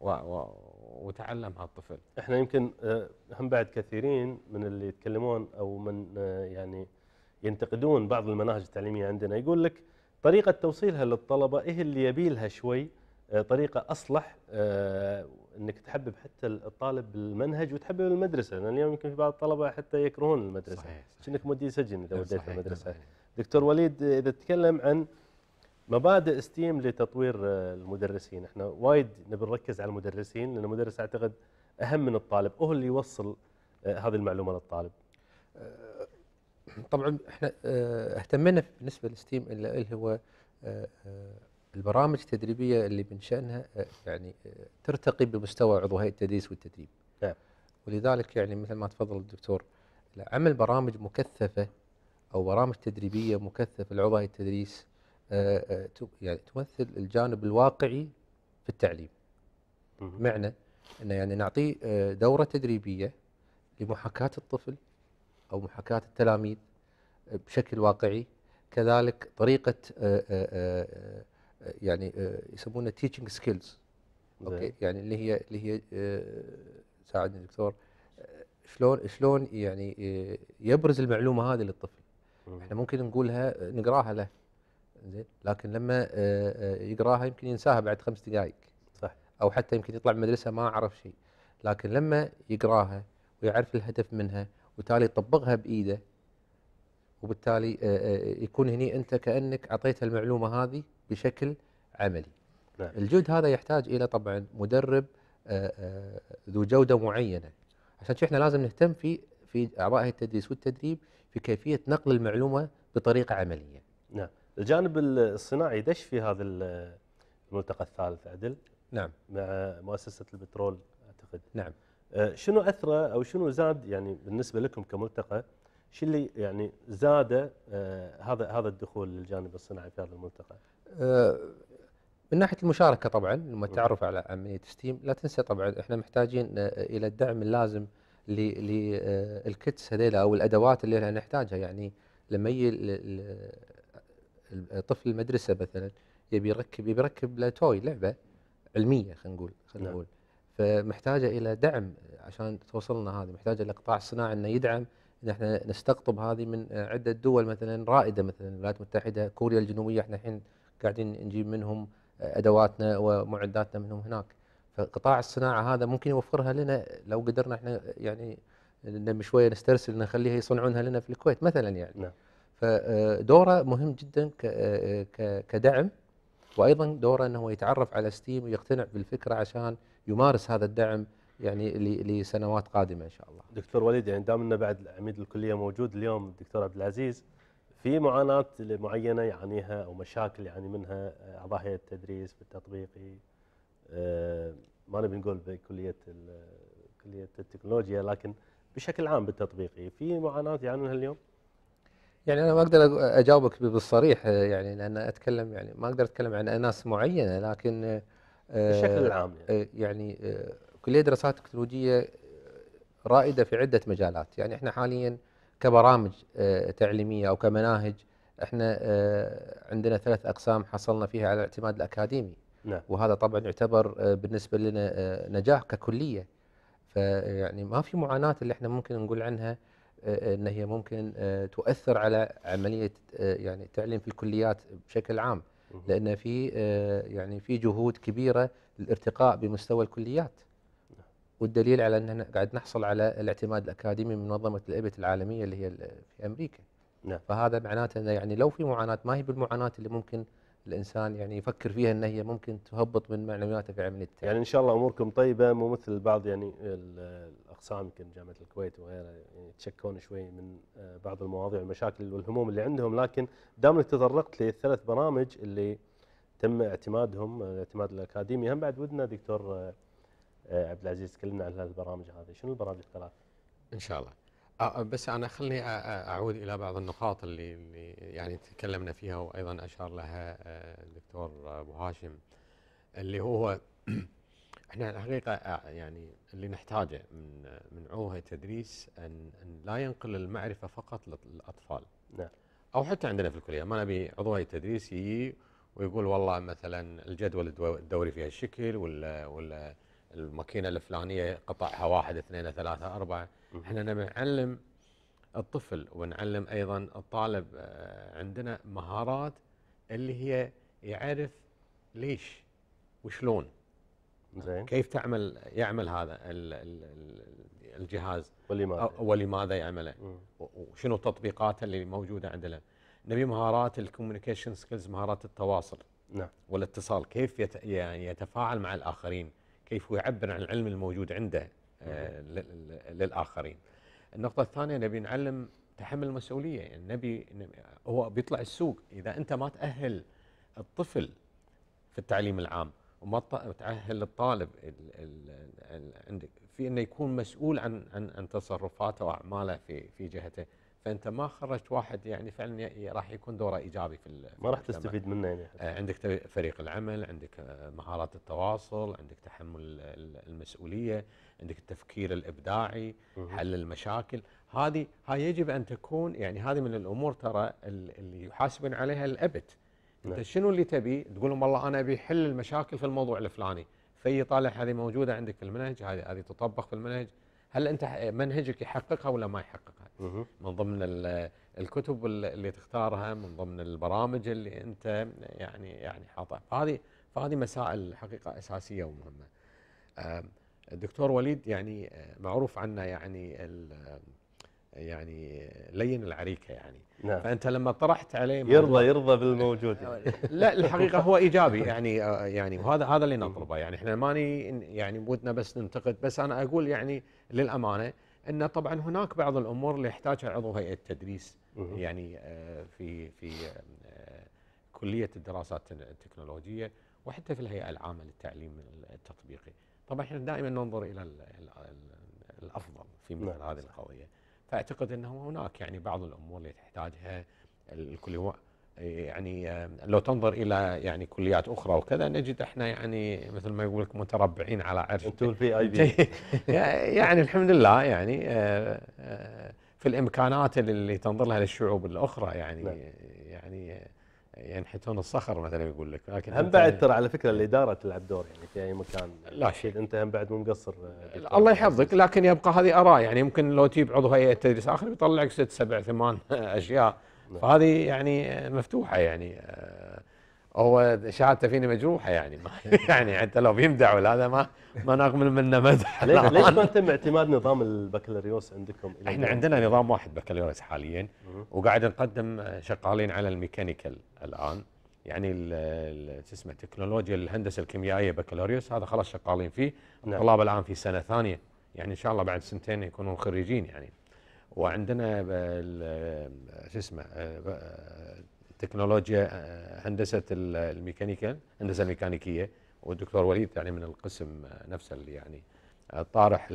و و وتعلمها الطفل. احنا يمكن آه، هم بعد كثيرين من اللي يتكلمون او من آه، يعني ينتقدون بعض المناهج التعليميه عندنا يقول لك طريقه توصيلها للطلبه هي إيه اللي يبيلها شوي طريقه اصلح آه، انك تحبب حتى الطالب بالمنهج وتحبب المدرسه لان اليوم يمكن في بعض الطلبه حتى يكرهون المدرسه صحيح كانك مودي سجن اذا وديت المدرسه صحيح دكتور وليد اذا تكلم عن مبادئ ستيم لتطوير آه، المدرسين احنا وايد نبي نركز على المدرسين لان المدرس اعتقد اهم من الطالب هو اللي يوصل آه، هذه المعلومه للطالب طبعا احنا اهتمينا بالنسبه للستيم اللي هو البرامج التدريبيه اللي من شانها آه، يعني آه، ترتقي بمستوى عضو هيئه التدريس والتدريب. نعم. ولذلك يعني مثل ما تفضل الدكتور عمل برامج مكثفه او برامج تدريبيه مكثفه لعضو هيئه التدريس آه، يعني تمثل الجانب الواقعي في التعليم. معنى انه يعني نعطيه دوره تدريبيه لمحاكاه الطفل او محاكاه التلاميذ بشكل واقعي كذلك طريقه يعني يسمونها تيتشنج سكيلز اوكي يعني اللي هي اللي هي آه، ساعدني الدكتور آه، شلون شلون يعني آه، يبرز المعلومه هذه للطفل احنا ممكن نقولها نقراها له زين لكن لما يقراها يمكن ينساها بعد خمس دقائق صح او حتى يمكن يطلع من المدرسه ما عرف شيء لكن لما يقراها ويعرف الهدف منها وبالتالي يطبقها بايده وبالتالي يكون هني انت كانك اعطيته المعلومه هذه بشكل عملي نعم. الجهد هذا يحتاج الى طبعا مدرب آه، آه، ذو جوده معينه عشان احنا لازم نهتم في في اعضاء هيئه التدريس والتدريب في كيفيه نقل المعلومه بطريقه عمليه. نعم، الجانب الصناعي دش في هذا الملتقى الثالث عدل؟ نعم مع مؤسسه البترول اعتقد. نعم. آه، شنو اثره او شنو زاد يعني بالنسبه لكم كملتقى شو اللي يعني زاد هذا هذا الدخول للجانب الصناعي في هذا الملتقى؟ آه، من ناحيه المشاركه طبعا لما تعرف على عمليه ستيم لا تنسى طبعا احنا محتاجين آه، الى الدعم اللازم للكتس آه، هذيلا او الادوات اللي نحتاجها يعني لما يجي الطفل المدرسه مثلا يبي يركب يبي يركب له توي لعبه علميه خلينا نقول خلينا نعم. نقول فمحتاجه الى دعم عشان توصلنا هذه محتاجه لقطاع الصناعي انه يدعم ان احنا نستقطب هذه من عده دول مثلا رائده مثلا الولايات المتحده كوريا الجنوبيه احنا الحين قاعدين نجيب منهم ادواتنا ومعداتنا منهم هناك فقطاع الصناعه هذا ممكن يوفرها لنا لو قدرنا احنا يعني نلم شويه نسترسل نخليها يصنعونها لنا في الكويت مثلا يعني نعم. فدوره آه، مهم جدا آه، كدعم وايضا دوره انه يتعرف على ستيم ويقتنع بالفكره عشان يمارس هذا الدعم يعني لسنوات قادمه ان شاء الله. دكتور وليد يعني دام انه بعد عميد الكليه موجود اليوم الدكتور عبد العزيز في معاناه معينه يعانيها او مشاكل يعاني منها آه، اعضاء هيئه التدريس بالتطبيقي آه، ما نبي نقول بكليه كليه التكنولوجيا لكن بشكل عام بالتطبيقي في معاناه يعانونها منها اليوم؟ يعني انا ما اقدر اجاوبك بالصريح آه، يعني لان اتكلم يعني ما اقدر اتكلم عن اناس معينه لكن بشكل عام يعني, يعني كليه دراسات تكنولوجيه رائده في عده مجالات يعني احنا حاليا كبرامج آه، تعليميه او كمناهج احنا آه، عندنا ثلاث اقسام حصلنا فيها على الاعتماد الاكاديمي نعم. وهذا طبعا يعتبر آه، بالنسبه لنا نجاح ككليه فيعني ما في معاناه اللي احنا ممكن نقول عنها ان هي ممكن تؤثر على عمليه يعني التعليم في الكليات بشكل عام لان في يعني في جهود كبيره للارتقاء بمستوى الكليات والدليل على أننا قاعد نحصل على الاعتماد الأكاديمي من منظمة الإبت العالمية اللي هي في أمريكا نعم. فهذا معناته أنه يعني لو في معاناة ما هي بالمعاناة اللي ممكن الانسان يعني يفكر فيها ان هي ممكن تهبط من معنوياته في عمليه التعليم. يعني ان شاء الله اموركم طيبه مو مثل البعض يعني الاقسام يمكن جامعه الكويت وغيرها يعني يتشكون شوي من آه، بعض المواضيع والمشاكل والهموم اللي عندهم لكن دام انك تطرقت للثلاث برامج اللي تم اعتمادهم آه، الاعتماد الاكاديمي هم بعد ودنا دكتور آه، آه، عبد العزيز تكلمنا عن البرامج هذه شنو البرامج الثلاث ان شاء الله آه, آه، بس انا خلني اعود الى بعض النقاط اللي, اللي يعني تكلمنا فيها وايضا اشار لها آه، الدكتور ابو هاشم اللي هو احنا الحقيقه يعني اللي نحتاجه من من عوه التدريس ان, أن لا ينقل المعرفه فقط للاطفال نعم او حتى عندنا في الكليه ما نبي عضو التدريس يجي ويقول والله مثلا الجدول الدوري فيها الشكل ولا ولا الماكينه الفلانيه قطعها واحد اثنين ثلاثه اربعه احنا نبي نعلم الطفل ونعلم ايضا الطالب آه، عندنا مهارات اللي هي يعرف ليش وشلون زين كيف تعمل يعمل هذا الجهاز ولماذا ولماذا يعمله وشنو التطبيقات اللي موجوده عندنا نبي مهارات الكوميونيكيشن سكيلز مهارات التواصل نعم والاتصال كيف يت يعني يتفاعل مع الاخرين كيف يعبر عن العلم الموجود عنده آه، نعم. للآخرين النقطة الثانية نبي نعلم تحمل المسؤولية يعني نبي هو بيطلع السوق إذا أنت ما تأهل الطفل في التعليم العام وما تأهل الطالب عندك في أنه يكون مسؤول عن عن تصرفاته وأعماله في في جهته فانت ما خرجت واحد يعني فعلا راح يكون دوره ايجابي في ما راح تستفيد منه يعني آه، عندك فريق العمل عندك آه، مهارات التواصل عندك تحمل المسؤوليه عندك التفكير الابداعي حل المشاكل هذه هاي يجب ان تكون يعني هذه من الامور ترى اللي يحاسبن عليها الابت انت نعم. شنو اللي تبي تقول لهم والله انا ابي حل المشاكل في الموضوع الفلاني في طالع هذه موجوده عندك في المنهج هذه هذه تطبق في المنهج هل انت منهجك يحققها ولا ما يحققها من ضمن الكتب اللي تختارها من ضمن البرامج اللي انت يعني يعني حاطها فهذه فهذه مسائل حقيقه اساسيه ومهمه الدكتور وليد يعني آه، معروف عنا يعني يعني لين العريكه يعني نعم. فانت لما طرحت عليه يرضى يرضى بالموجود لا الحقيقه هو ايجابي يعني آه، يعني وهذا هذا اللي نطلبه يعني احنا ماني يعني بودنا بس ننتقد بس انا اقول يعني للامانه ان طبعا هناك بعض الامور اللي يحتاجها عضو هيئه التدريس يعني آه، في في آه، كليه الدراسات التكنولوجيه وحتى في الهيئه العامه للتعليم التطبيقي طبعا احنا دائما ننظر الى الافضل في نعم، مثل هذه القضيه فاعتقد انه هناك يعني بعض الامور اللي تحتاجها الكليه يعني آه، لو تنظر الى يعني كليات اخرى وكذا نجد احنا يعني مثل ما يقول لك متربعين على عرش انتم في اي بي يعني الحمد لله يعني آه، آه، في الامكانات اللي تنظر لها للشعوب الاخرى يعني نعم. يعني ينحتون الصخر مثلا يقول لك لكن هم بعد ترى على فكره الاداره تلعب دور يعني في اي مكان لا شيء انت هم بعد مو مقصر الله يحفظك لكن يبقى هذه اراء يعني يمكن لو تجيب عضو هيئه تدريس اخر لك ست سبع ثمان اشياء نعم. فهذه يعني مفتوحه يعني آه، هو شهادته فيني مجروحه يعني ما يعني حتى لو بيمدح ولا هذا ما ما نقبل منه مدح ليش ليش ما تم اعتماد نظام البكالوريوس عندكم؟ احنا عندنا نظام واحد بكالوريوس حاليا وقاعد نقدم آه، شغالين على الميكانيكال الان يعني شو اسمه تكنولوجيا الهندسه الكيميائيه بكالوريوس هذا خلاص شغالين فيه نعم. الطلاب الان في سنه ثانيه يعني ان شاء الله بعد سنتين يكونون خريجين يعني وعندنا آه، شو اسمه آه، آه، تكنولوجيا هندسه الميكانيكا هندسه الميكانيكيه والدكتور وليد يعني من القسم نفسه اللي يعني طارح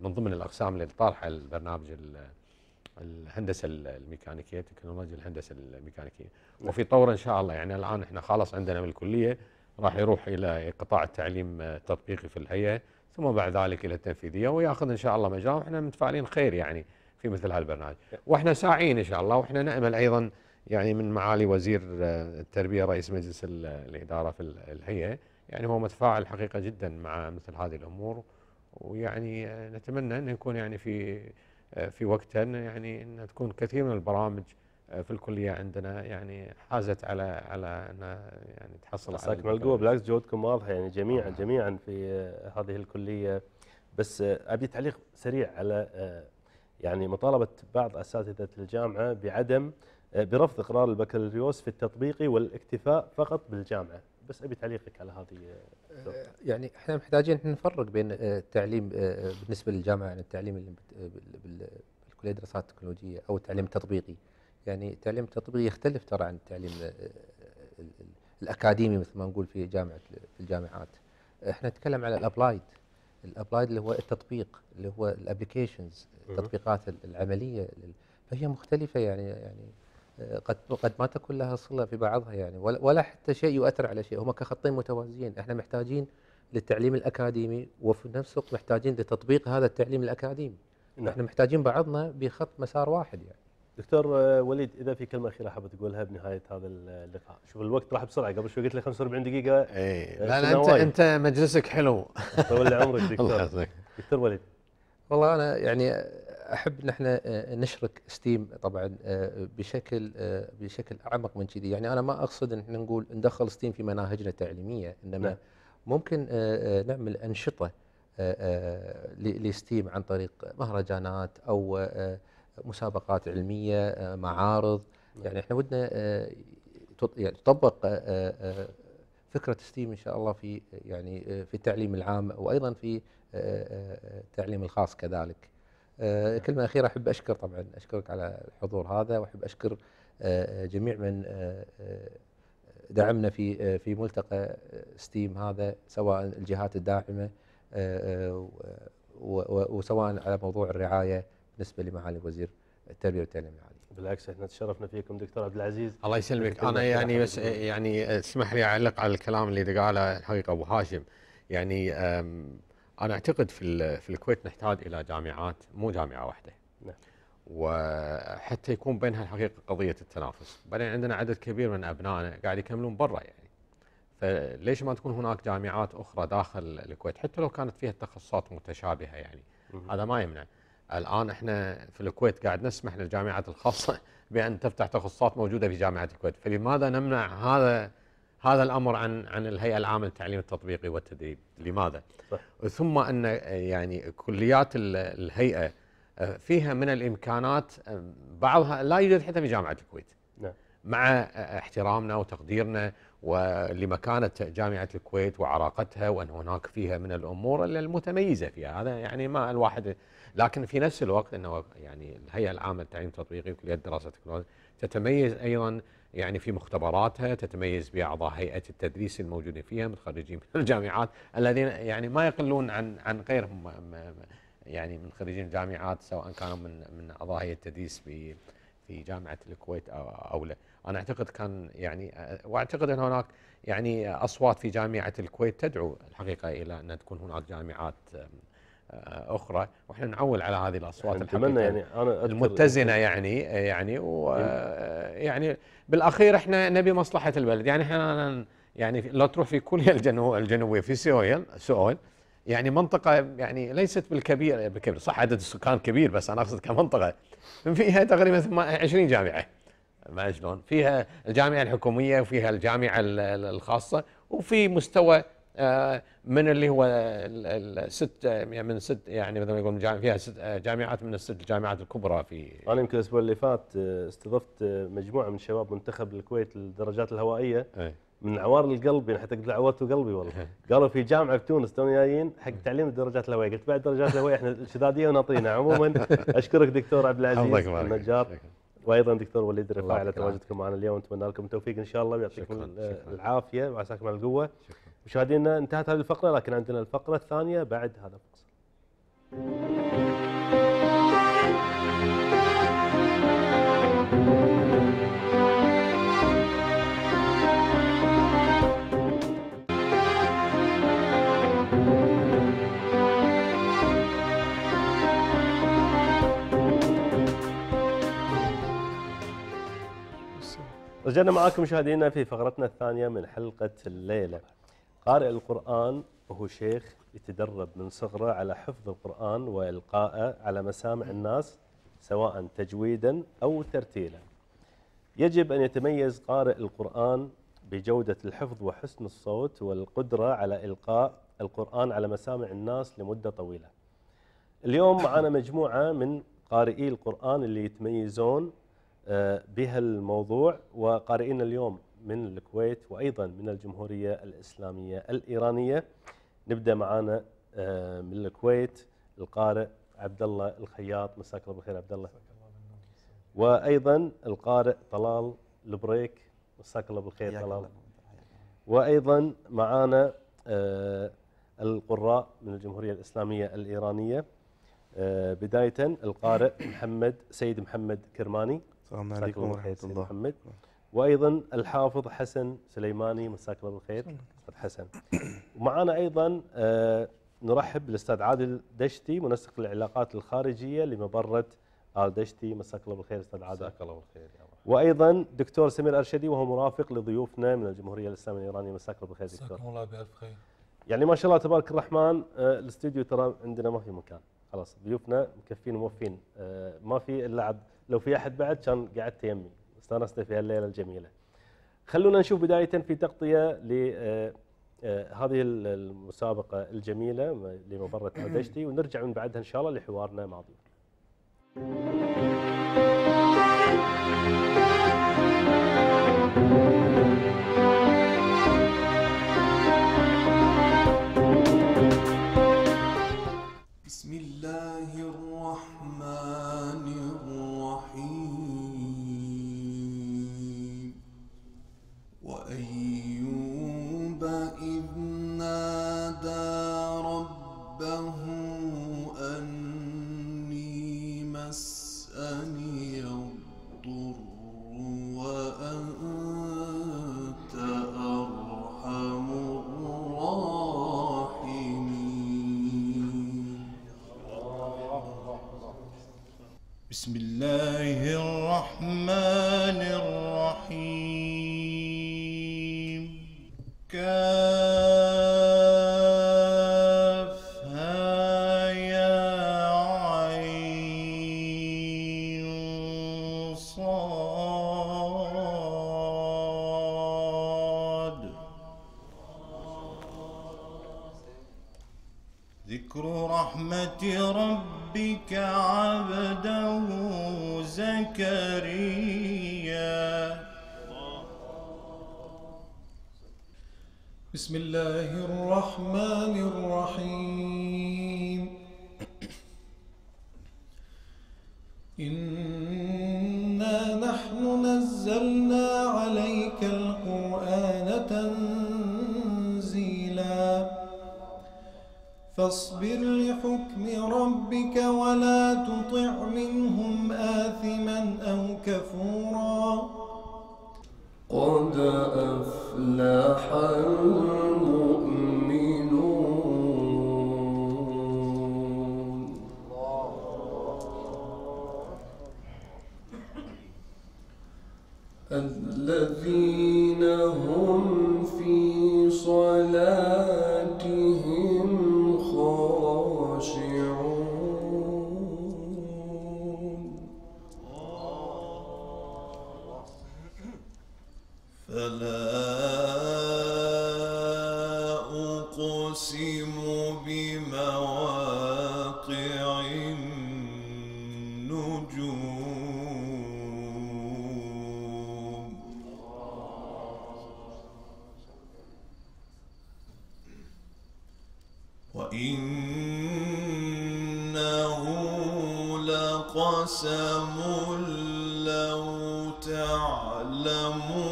من ضمن الاقسام اللي طارحه البرنامج الهندسه الميكانيكيه تكنولوجيا الهندسه الميكانيكيه وفي طور ان شاء الله يعني الان احنا خلاص عندنا من الكليه راح يروح الى قطاع التعليم التطبيقي في الهيئه ثم بعد ذلك الى التنفيذيه وياخذ ان شاء الله مجال واحنا متفائلين خير يعني في مثل هذا البرنامج واحنا ساعين ان شاء الله واحنا نامل ايضا يعني من معالي وزير آه، التربيه رئيس مجلس الاداره في الهيئه يعني هو متفاعل حقيقه جدا مع مثل هذه الامور ويعني آه، نتمنى ان يكون يعني في آه، في وقتا يعني ان تكون كثير من البرامج في الكليه عندنا يعني حازت على على ان يعني تحصل على القوه بالعكس جهودكم واضحه يعني جميعا جميعا في هذه الكليه بس ابي تعليق سريع على يعني مطالبه بعض اساتذه الجامعه بعدم آه، برفض اقرار البكالوريوس في التطبيق والاكتفاء فقط بالجامعه بس ابي تعليقك على هذه آه، يعني احنا محتاجين نفرق بين آه، التعليم بالنسبه للجامعه عن التعليم بالكليه الدراسات التكنولوجيه او التعليم التطبيقي يعني التعليم التطبيقي يختلف ترى عن التعليم الاكاديمي مثل ما نقول في جامعه في الجامعات احنا نتكلم على الابلايد الابلايد اللي هو التطبيق اللي هو الابلكيشنز التطبيقات العمليه فهي مختلفه يعني يعني آه، قد قد ما تكون لها صله في بعضها يعني ولا حتى شيء يؤثر على شيء هما كخطين متوازيين احنا محتاجين للتعليم الاكاديمي وفي نفس الوقت محتاجين لتطبيق هذا التعليم الاكاديمي نعم. احنا محتاجين بعضنا بخط مسار واحد يعني دكتور آه، وليد اذا في كلمه اخيره حاب تقولها بنهايه هذا اللقاء شوف الوقت راح بسرعه قبل شوي قلت لي 45 دقيقه اي آه، لا لا انت واي. انت مجلسك حلو طول عمرك دكتور دكتور وليد والله انا يعني احب ان احنا آه، نشرك ستيم طبعا بشكل بشكل اعمق من كذي يعني انا ما اقصد ان احنا نقول ندخل ستيم في مناهجنا التعليميه انما نعم. ممكن نعمل انشطه لستيم عن طريق مهرجانات او مسابقات علميه آه، معارض يعني احنا ودنا آه، يعني تطبق آه، فكره ستيم ان شاء الله في يعني في التعليم العام وايضا في التعليم الخاص كذلك كلمه اخيره احب اشكر طبعا اشكرك على الحضور هذا واحب اشكر جميع من دعمنا في في ملتقى ستيم هذا سواء الجهات الداعمه وسواء على موضوع الرعايه بالنسبه لمعالي وزير التربيه والتعليم العالي. بالعكس احنا تشرفنا فيكم دكتور عبد العزيز. الله يسلمك انا يعني بس يعني اسمح لي اعلق على الكلام اللي قاله الحقيقه ابو هاشم يعني انا اعتقد في في الكويت نحتاج الى جامعات مو جامعه واحده. نعم. وحتى يكون بينها الحقيقه قضيه التنافس، بعدين عندنا عدد كبير من ابنائنا قاعد يكملون برا يعني. فليش ما تكون هناك جامعات اخرى داخل الكويت حتى لو كانت فيها تخصصات متشابهه يعني. هذا ما يمنع. الآن إحنا في الكويت قاعد نسمح للجامعات الخاصة بأن تفتح تخصصات موجودة في جامعة الكويت فلماذا نمنع هذا هذا الأمر عن عن الهيئة العامة للتعليم التطبيقي والتدريب لماذا؟ صح. ثم أن يعني كليات الهيئة فيها من الإمكانات بعضها لا يوجد حتى في جامعة الكويت نعم. مع احترامنا وتقديرنا ولمكانة جامعة الكويت وعراقتها وأن هناك فيها من الأمور المتميزة فيها هذا يعني ما الواحد لكن في نفس الوقت انه يعني الهيئه العامه للتعليم التطبيقي وكليه الدراسات التكنولوجيه تتميز ايضا يعني في مختبراتها تتميز باعضاء هيئه التدريس الموجودين فيها متخرجين من الجامعات الذين يعني ما يقلون عن عن غيرهم يعني من خريجين الجامعات سواء كانوا من من اعضاء هيئه التدريس في في جامعه الكويت او او لا، انا اعتقد كان يعني واعتقد ان هناك يعني اصوات في جامعه الكويت تدعو الحقيقه الى ان تكون هناك جامعات آه، اخرى واحنا نعول على هذه الاصوات اتمنى يعني أنا المتزنه يعني يعني ويعني إيه. بالاخير احنا نبي مصلحه البلد يعني احنا يعني لو تروح في كوريا الجنوب الجنوبيه في سيول سؤال يعني منطقه يعني ليست بالكبير بالكبير صح عدد السكان كبير بس انا اقصد كمنطقه فيها تقريبا 20 جامعه ما شلون فيها الجامعه الحكوميه وفيها الجامعه الخاصه وفي مستوى آه، من اللي هو الست يعني من ست يعني مثل ما يقول فيها ست آه، جامعات من الست الجامعات الكبرى في انا يمكن الاسبوع اللي فات آه، استضفت مجموعه من شباب منتخب الكويت للدرجات الهوائيه من عوار القلب يعني حتى قلت عورته قلبي والله قالوا في جامعه في تونس تو جايين حق تعليم الدرجات الهوائيه قلت بعد درجات الهوائيه احنا شداديه وناطرينها عموما اشكرك دكتور عبد العزيز النجار وايضا دكتور وليد الرفاعي على تواجدكم معنا اليوم نتمنى لكم التوفيق ان شاء الله ويعطيكم العافيه وعساكم على القوه شكرا. مشاهدينا انتهت هذه الفقرة لكن عندنا الفقرة الثانية بعد هذا الفصل رجعنا معاكم مشاهدينا في فقرتنا الثانية من حلقة الليلة قارئ القرآن وهو شيخ يتدرب من صغره على حفظ القرآن وإلقائه على مسامع الناس سواء تجويدا أو ترتيلا يجب أن يتميز قارئ القرآن بجودة الحفظ وحسن الصوت والقدرة على إلقاء القرآن على مسامع الناس لمدة طويلة اليوم معنا مجموعة من قارئي القرآن اللي يتميزون آه، بهالموضوع وقارئين اليوم من الكويت وأيضا من الجمهورية الإسلامية الإيرانية نبدأ معانا آه، من الكويت القارئ عبد الله الخياط مساك الله بالخير عبد الله وأيضا القارئ طلال البريك مساك الله بالخير طلال وأيضا معانا آه، القراء من الجمهورية الإسلامية الإيرانية آه، بداية القارئ محمد سيد محمد كرماني السلام عليكم ورحمة الله محمد وايضا الحافظ حسن سليماني مساك الله بالخير استاذ حسن ومعانا ايضا آه، نرحب بالاستاذ عادل دشتي منسق العلاقات الخارجيه لمبره ال دشتي مساك الله بالخير استاذ عادل مساك الله بالخير يا وايضا دكتور سمير ارشدي وهو مرافق لضيوفنا من الجمهوريه الاسلاميه الايرانيه مساك الله بالخير دكتور مساكم الله بالف خير يعني ما شاء الله تبارك الرحمن آه، الاستوديو ترى عندنا ما في مكان خلاص ضيوفنا مكفين وموفين آه، ما في الا لو في احد بعد كان قعدت يمي استانسنا في هالليله الجميله. خلونا نشوف بدايه في تغطيه ل آه، آه، هذه المسابقة الجميلة لمبره عدشتي ونرجع من بعدها إن شاء الله لحوارنا مع ضيوفنا. بسم الله الرحمن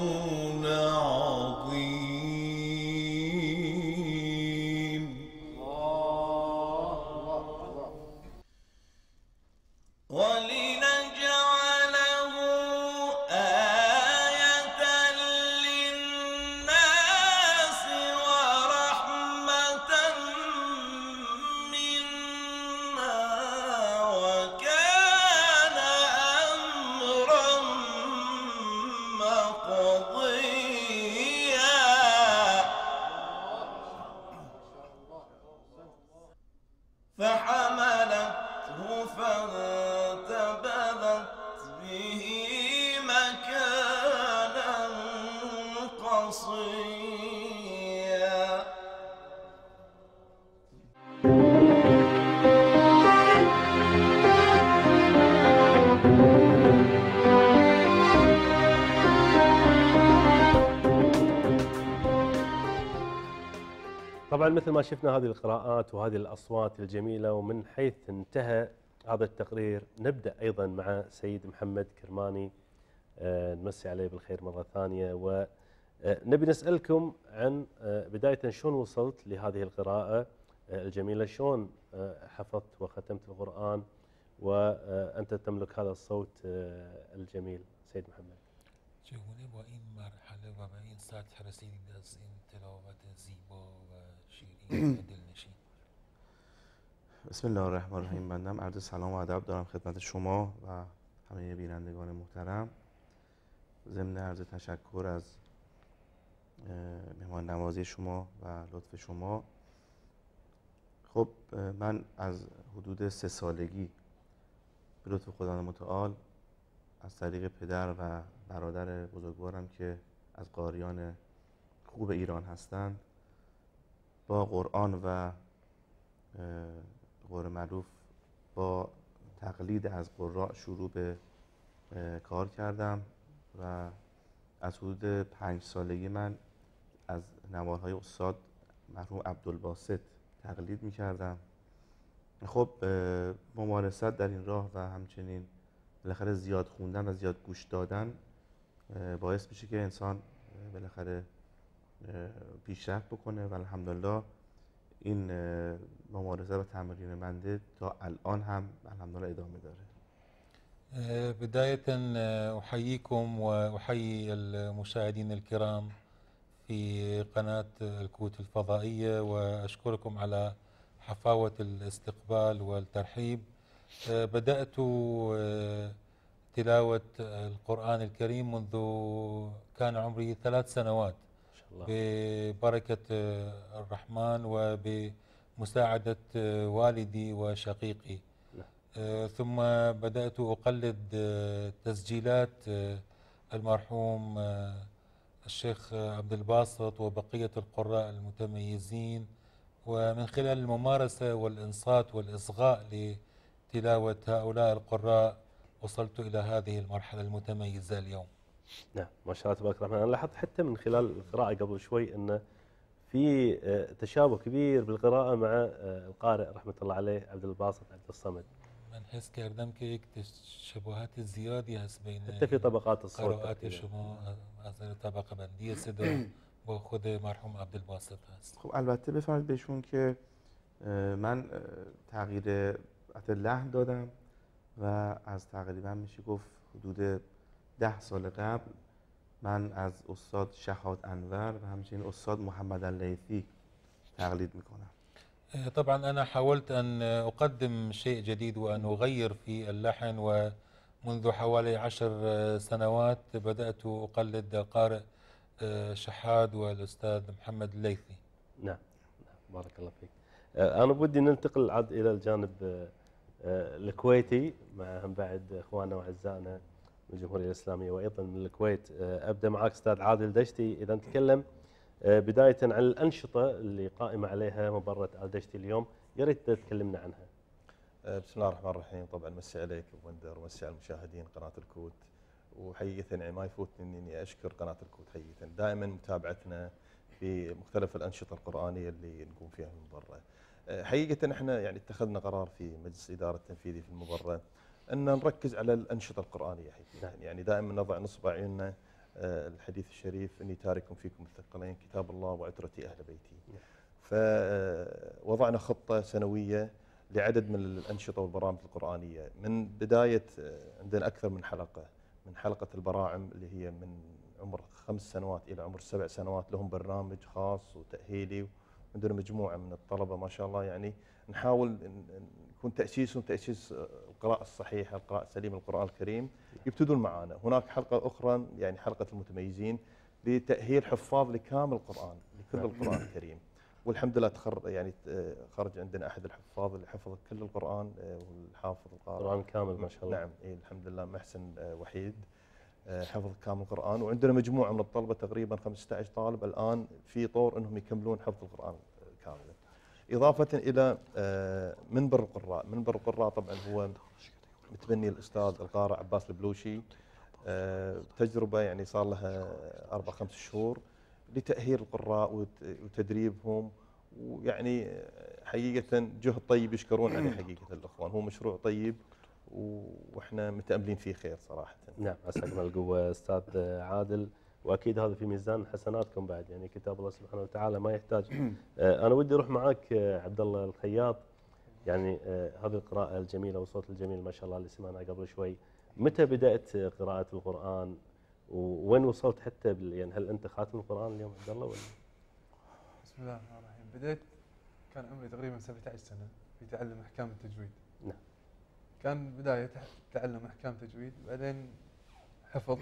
Oh. مثل ما شفنا هذه القراءات وهذه الأصوات الجميلة ومن حيث انتهى هذا التقرير نبدأ أيضا مع سيد محمد كرماني آه، نمسي عليه بالخير مرة ثانية ونبي آه، نسألكم عن آه، بداية شلون وصلت لهذه القراءة الجميلة شلون حفظت وختمت القرآن وأنت تملك هذا الصوت الجميل سيد محمد چگونه با این مرحله و با این سطح رسیدید از این تلاوت زیبا و بسم الله الرحمن الرحیم بندم عرض سلام و ادب دارم خدمت شما و همه بینندگان محترم ضمن عرض تشکر از مهمان نوازی شما و لطف شما خب من از حدود سه سالگی به لطف خدا متعال از طریق پدر و برادر بزرگوارم که از قاریان خوب ایران هستند با قرآن و قرآن معروف با تقلید از قرآن شروع به کار کردم و از حدود پنج سالگی من از نوارهای استاد مرحوم عبدالباسط تقلید می کردم خب ممارست در این راه و همچنین بالاخره زیاد خوندن و زیاد گوش دادن باعث میشه که انسان بالاخره پیشرفت بکنه و الحمدلله این اه، مبارزه و تمرین بنده تا الان هم الحمدلله ادامه داره بداية اه، أحييكم وأحيي المشاهدين الكرام في قناة الكوت الفضائية وأشكركم على حفاوة الاستقبال والترحيب اه، بدأت تلاوة القرآن الكريم منذ كان عمري ثلاث سنوات الله. ببركة آه، الرحمن وبمساعدة آه، والدي وشقيقي نعم. آه، ثم بدأت أقلد تسجيلات المرحوم الشيخ عبد الباسط وبقية القراء المتميزين ومن خلال الممارسة والإنصات والإصغاء لتلاوة هؤلاء القراء وصلت إلى هذه المرحلة المتميزة اليوم نعم ما شاء الله تبارك الرحمن انا لاحظت حتى من خلال القراءه قبل شوي انه في آه، تشابه كبير بالقراءه مع آه، القارئ رحمه الله عليه عبد الباسط عبد الصمد من حس كردم که یک تشابهات يا هست حتى في طبقات الصوت قراءات شما از طبقه بندی صدا با خود مرحوم الباسط هست خب البته بفرمایید بهشون که اه، من تغییر لحن دادم و از تقریبا میشه گفت حدود ده سال قبل من از استاد شهاد انور و همچنین استاد محمد اللیثی تقلید میکنم طبعا أنا حاولت أن أقدم شيء جديد وأن أغير في اللحن ومنذ حوالي عشر سنوات بدأت أقلد قارئ آه، شحاد والأستاذ محمد الليثي نعم،, نعم بارك الله فيك آه، أنا بدي ننتقل عاد إلى الجانب آه، الكويتي مع بعد إخواننا وأعزائنا من الجمهوريه الاسلاميه وايضا من الكويت آه، ابدا معك استاذ عادل دشتي اذا نتكلم آه، بدايه عن الانشطه اللي قائمه عليها مبره ال دشتي اليوم يا ريت تكلمنا عنها. آه، بسم الله الرحمن الرحيم طبعا مسي عليك ابو بندر ومسي على المشاهدين قناه الكوت وحقيقه يعني ما يفوتني اني اشكر قناه الكوت حقيقه دائما متابعتنا في مختلف الانشطه القرانيه اللي نقوم فيها في المبرة. حقيقه احنا يعني اتخذنا قرار في مجلس الاداره التنفيذي في المبرة ان نركز على الانشطه القرانيه نعم، يعني دائما نضع نصب اعيننا آه، الحديث الشريف اني تارك فيكم الثقلين كتاب الله وعترتي اهل بيتي. نعم. فوضعنا آه، خطه سنويه لعدد من الانشطه والبرامج القرانيه من بدايه آه، عندنا اكثر من حلقه من حلقه البراعم اللي هي من عمر خمس سنوات الى عمر سبع سنوات لهم برنامج خاص وتاهيلي عندنا مجموعه من الطلبه ما شاء الله يعني نحاول يكون تاسيسهم تاسيس آه، القراءه الصحيحه، القراءه السليمه للقران الكريم، يبتدون معانا، هناك حلقه اخرى يعني حلقه المتميزين لتاهيل حفاظ لكامل القران، لكل نعم. القران الكريم. والحمد لله تخر يعني آه، خرج عندنا احد الحفاظ اللي حفظ كل القران آه، والحافظ القارئ القران كامل ما شاء الله نعم إيه الحمد لله محسن وحيد حفظ كامل القران وعندنا مجموعه من الطلبه تقريبا 15 طالب الان في طور انهم يكملون حفظ القران إضافة إلى آه، منبر القراء منبر القراء طبعا هو متبني الأستاذ القارئ عباس البلوشي آه، تجربة يعني صار لها أربع خمس شهور لتأهيل القراء وتدريبهم ويعني آه، حقيقة جهد طيب يشكرون عليه حقيقة الأخوان هو مشروع طيب واحنا متاملين فيه خير صراحه. نعم عساكم القوه استاذ عادل واكيد هذا في ميزان حسناتكم بعد يعني كتاب الله سبحانه وتعالى ما يحتاج آه، انا ودي اروح معاك آه، عبد الله الخياط يعني آه، هذه القراءه الجميله والصوت الجميل ما شاء الله اللي سمعناه قبل شوي متى بدات قراءه القران وين وصلت حتى يعني هل انت خاتم القران اليوم عبد الله ولا بسم الله الرحمن الرحيم بديت كان عمري تقريبا 17 سنه في تعلم احكام التجويد نعم كان بدايه تعلم احكام تجويد بعدين حفظ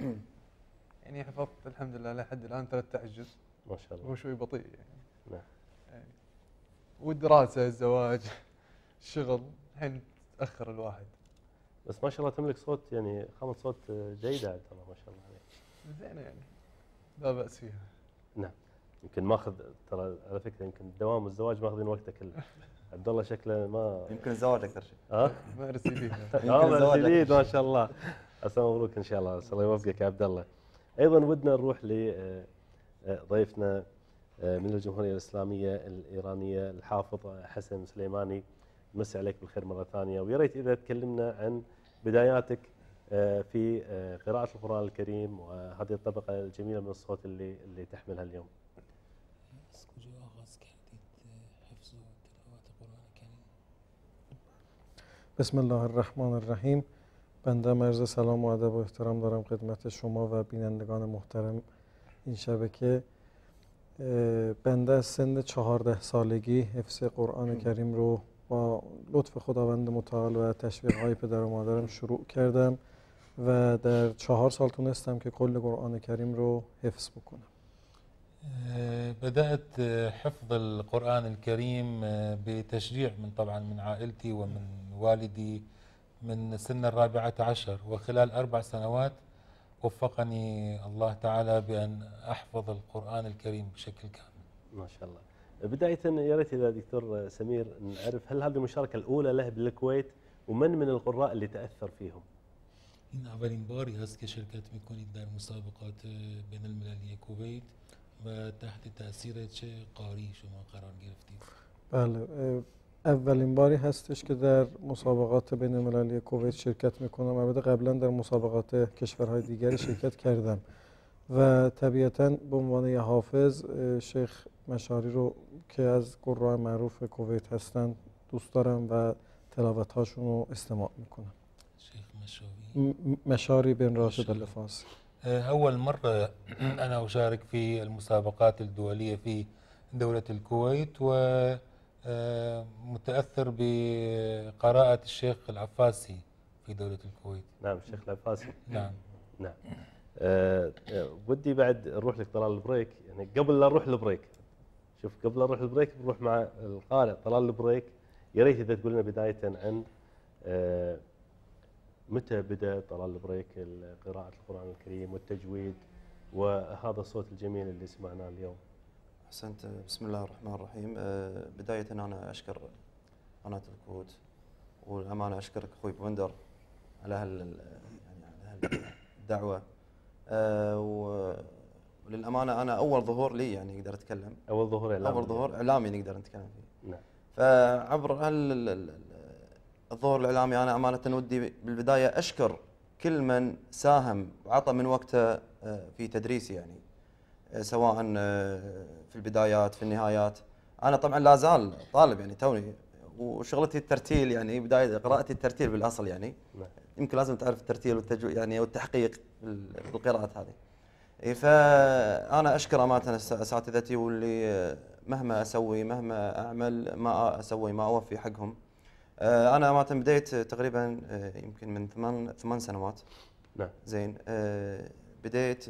يعني حفظت الحمد لله لحد الان ثلاث جزء ما شاء الله هو شوي بطيء يعني نعم يعني والدراسه الزواج الشغل الحين تاخر الواحد بس ما شاء الله تملك صوت يعني خامة صوت جيدة عبد الله ما شاء الله عليك. زينة يعني لا بأس فيها. نعم يمكن ماخذ ترى على فكرة يمكن الدوام والزواج ماخذين وقته كله. عبد الله شكله ما يمكن الزواج اكثر شيء ها؟ ما ارسل جديد آه، ما شاء الله. عسى مبروك ان شاء الله، الله يوفقك يا عبد الله. ايضا ودنا نروح لضيفنا آه، آه، آه، من الجمهوريه الاسلاميه الايرانيه الحافظ حسن سليماني مسي عليك بالخير مره ثانيه ويا ريت اذا تكلمنا عن بداياتك في قراءه القران الكريم وهذه الطبقه الجميله من الصوت اللي اللي تحملها اليوم. بسم الله الرحمن الرحيم بنده مرز سلام و ادب و احترام دارم خدمت شما و بینندگان محترم این شبکه بنده از سن چهارده سالگی حفظ قرآن کریم رو با لطف خداوند متعال و تشویق های پدر و مادرم شروع کردم و در چهار سال تونستم که کل قرآن کریم رو حفظ بکنم بدأت حفظ القرآن الكريم بتشجيع من طبعا من عائلتي ومن والدي من سن الرابعة عشر وخلال أربع سنوات وفقني الله تعالى بأن أحفظ القرآن الكريم بشكل كامل ما شاء الله بداية يا ريت إذا دكتور سمير نعرف هل هذه المشاركة الأولى له بالكويت ومن من القراء اللي تأثر فيهم؟ إن أولين باري هست که شرکت میکنید مسابقات آه، بين المللی کویت وتحت آه، تحت قاري شما قرار گرفتید؟ بله آه، اولین باری هستش که در مسابقات بین المللی کویت شرکت میکنم البته قبلا در مسابقات کشورهای دیگری شرکت کردم و طبیعتا به عنوان یه حافظ شیخ مشاری رو که از قرآن معروف کویت هستند دوست دارم و تلاوت هاشون رو استماع میکنم شیخ مشاری بن راشد الفاس اول مرة انا اشارك في المسابقات الدولية في دولة الكويت و متاثر بقراءه الشيخ العباسي في دوله الكويت نعم الشيخ العباسي نعم نعم آه، آه، ودي بعد نروح لك طلال البريك يعني قبل لا نروح البريك شوف قبل لا نروح البريك بنروح مع القارئ طلال البريك يا ريت اذا تقول لنا بدايه عن أه متى بدا طلال البريك قراءه القران الكريم والتجويد وهذا الصوت الجميل اللي سمعناه اليوم احسنت بسم الله الرحمن الرحيم أه، بدايه انا اشكر قناه الكوت والامانه اشكرك اخوي بندر على هال يعني على هالدعوه أه، وللامانه انا اول ظهور لي يعني اقدر اتكلم اول ظهور اعلامي اول ظهور اعلامي نقدر نتكلم فيه نعم فعبر هال الظهور الاعلامي انا امانه ودي بالبدايه اشكر كل من ساهم وعطى من وقته أه، في تدريسي يعني آه، سواء آه، في البدايات في النهايات انا طبعا لا زال طالب يعني توني وشغلتي الترتيل يعني بدايه قراءتي الترتيل بالاصل يعني نعم. يمكن لازم تعرف الترتيل والتجو يعني والتحقيق بالقراءات هذه إيه، فانا اشكر امانه اساتذتي واللي آه، مهما اسوي مهما اعمل ما اسوي ما اوفي حقهم انا امانه بديت تقريبا يمكن من ثمان ثمان سنوات نعم زين بديت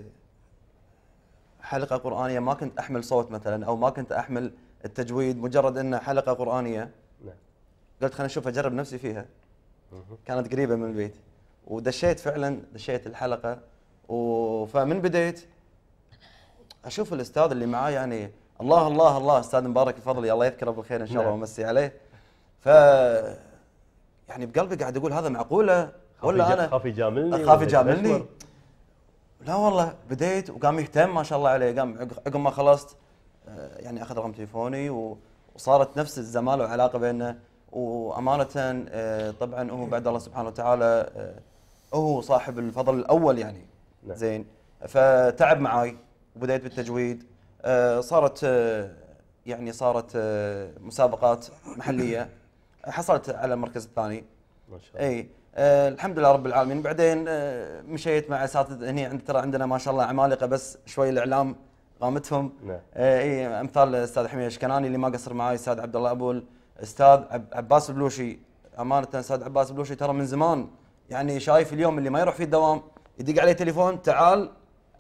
حلقه قرانيه ما كنت احمل صوت مثلا او ما كنت احمل التجويد مجرد انه حلقه قرانيه نعم قلت خليني اشوف اجرب نفسي فيها كانت قريبه من البيت ودشيت فعلا دشيت الحلقه و... فمن بديت اشوف الاستاذ اللي معاه يعني الله الله الله استاذ مبارك الفضلي الله يذكره بالخير ان شاء الله نعم. وامسي عليه ف يعني بقلبي قاعد اقول هذا معقوله ولا انا خاف يجاملني خاف يجاملني لا والله بديت وقام يهتم ما شاء الله عليه قام عقب ما خلصت آه، يعني اخذ رقم تليفوني وصارت نفس الزماله وعلاقه بيننا وامانه آه، طبعا هو بعد الله سبحانه وتعالى آه، هو صاحب الفضل الاول يعني نعم. زين فتعب معاي وبديت بالتجويد صارت يعني صارت مسابقات محليه حصلت على المركز الثاني ما شاء الله اي آه الحمد لله رب العالمين بعدين آه مشيت مع اساتذه هني عند ترى عندنا ما شاء الله عمالقه بس شوي الاعلام قامتهم نعم آه اي امثال الاستاذ حميد الشكناني اللي ما قصر معي الاستاذ عبد الله ابو الاستاذ عباس البلوشي امانه الاستاذ عباس البلوشي ترى من زمان يعني شايف اليوم اللي ما يروح فيه الدوام يدق عليه تليفون تعال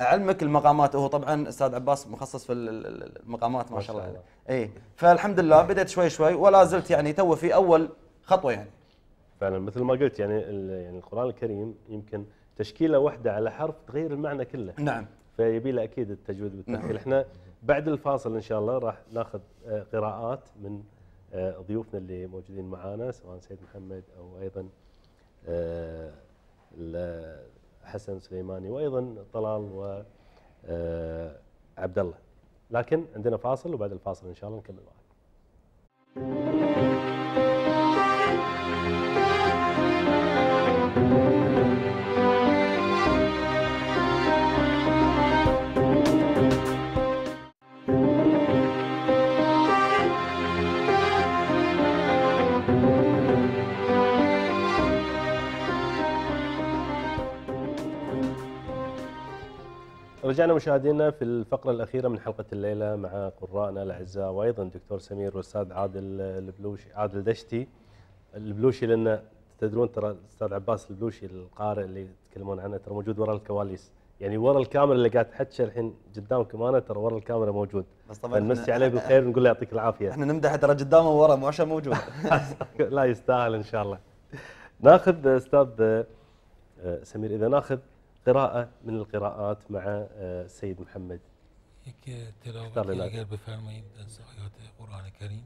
اعلمك المقامات وهو طبعا استاذ عباس مخصص في المقامات ما شاء الله, الله. اي فالحمد لله بدات شوي شوي ولا زلت يعني تو في اول خطوه يعني فعلا مثل ما قلت يعني يعني القران الكريم يمكن تشكيله واحده على حرف تغير المعنى كله نعم فيبي له اكيد التجويد والتاهيل نعم. احنا بعد الفاصل ان شاء الله راح ناخذ آه، قراءات من آه، ضيوفنا اللي موجودين معانا سواء سيد محمد او ايضا آه، حسن سليماني وايضا طلال و عبد الله لكن عندنا فاصل وبعد الفاصل ان شاء الله نكمل معك. رجعنا مشاهدينا في الفقرة الأخيرة من حلقة الليلة مع قرائنا الأعزاء وأيضا دكتور سمير والأستاذ عادل البلوشي عادل دشتي البلوشي لأن تدرون ترى الأستاذ عباس البلوشي القارئ اللي يتكلمون عنه ترى موجود وراء الكواليس يعني وراء الكاميرا اللي قاعد تحكي الحين قدامكم انا ترى وراء الكاميرا موجود بس طبعا عليه بالخير ونقول له يعطيك العافيه احنا نمدح ترى قدامه وراء مو عشان موجود لا يستاهل ان شاء الله ناخذ استاذ آه، سمير اذا ناخذ قراءة من القراءات مع السيد آه، محمد هيك تلاوة اگر بفرمایید از آيات القرآن الكريم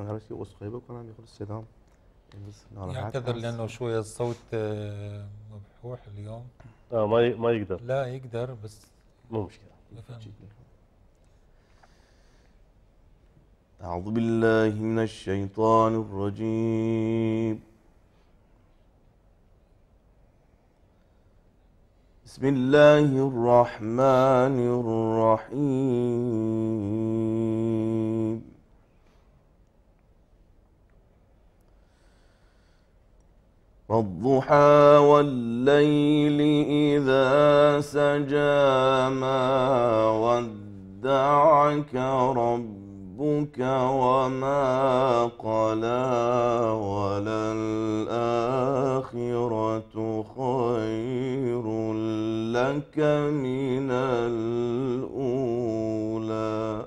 أنا هر که اسخای بکنم يقول السلام يعتذر لانه شويه الصوت آه، مبحوح اليوم اه ما ما يقدر لا يقدر بس مو مشكله أعوذ بالله من الشيطان الرجيم بسم الله الرحمن الرحيم والضحى والليل إذا سجى ما ودعك ربك ربك وما قلى وللآخرة خير لك من الأولى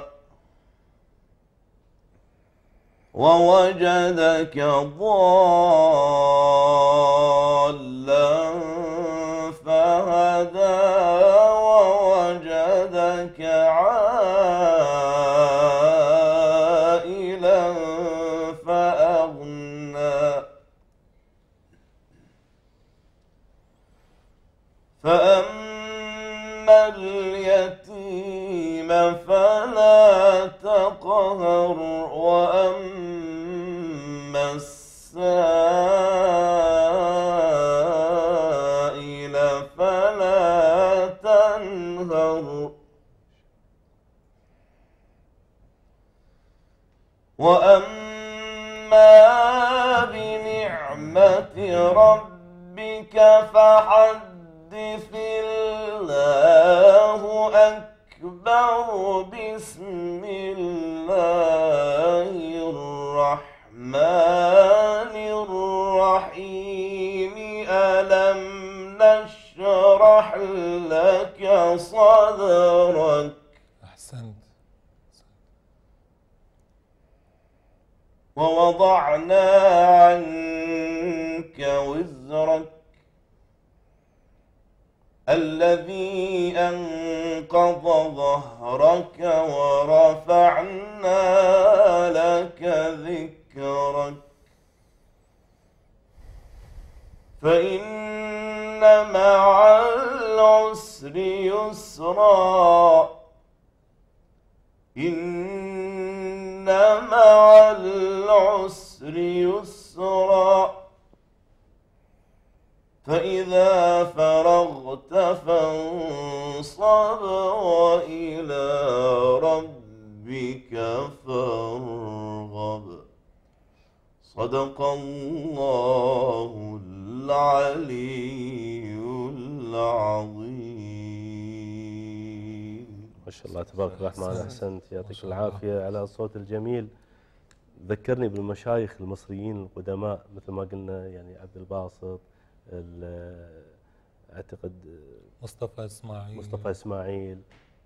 ووجدك ضالا فهدى ووجدك عائلا فأغنى فأما اليتيم فلا تقهر وأما وأما بنعمة ربك فحدث الله أكبر بسم الله الرحمن الرحيم ألم نشرح لك صدرك ووضعنا عنك وزرك الذي أنقض ظهرك ورفعنا لك ذكرك فإن مع العسر يسرا إن مع العسر يسرا فإذا فرغت فانصب وإلى ربك فارغب صدق الله العلي العظيم ما شاء الله تبارك الرحمن احسنت يعطيك العافيه على الصوت الجميل ذكرني بالمشايخ المصريين القدماء مثل ما قلنا يعني عبد الباسط اعتقد مصطفى اسماعيل مصطفى اسماعيل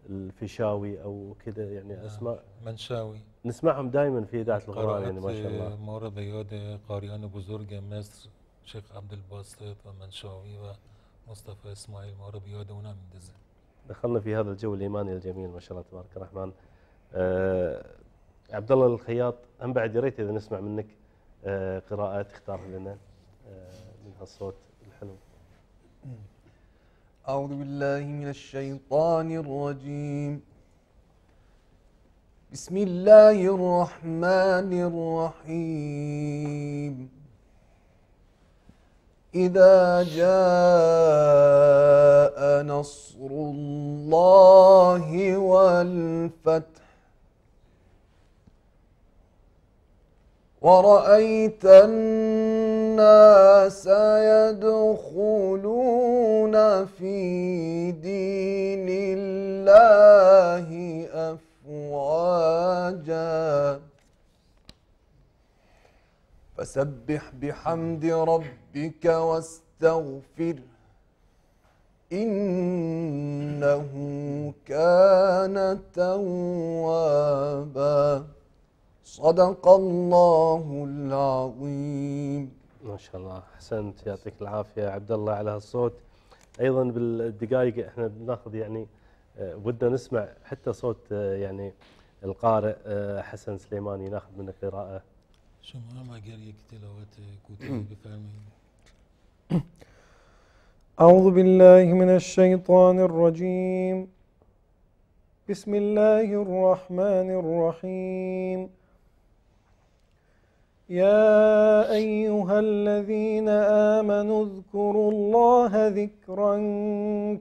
الفيشاوي او كذا يعني نعم. اسماء منشاوي نسمعهم دائما في اذاعه الغرام يعني ما شاء الله آه، مورد بيوده آه، قارئان بزرگ آه، مصر شيخ عبد الباسط ومنشاوي ومصطفى اسماعيل مورد ونام من میندازه دخلنا في هذا الجو الايماني الجميل ما شاء الله تبارك الرحمن. أه عبد الله الخياط ام بعد يا ريت اذا نسمع منك أه قراءه تختار لنا أه من هالصوت الحلو. أعوذ بالله من الشيطان الرجيم. بسم الله الرحمن الرحيم. إذا جاء نصر الله والفتح ورأيت الناس يدخلون في دين الله أفواجاً فسبح بحمد ربك واستغفر إنه كان توابا صدق الله العظيم ما شاء الله احسنت يعطيك العافيه يا عبد الله على هالصوت ايضا بالدقائق احنا بناخذ يعني آه، ودنا نسمع حتى صوت آه، يعني القارئ آه، حسن سليماني ناخذ منه قراءه شما هم اگر یک تلاوت کوتاهی بفرمایید اعوذ بالله من الشیطان الرجیم بسم الله الرحمن الرحيم يا ايها الذين امنوا اذكروا الله ذكرا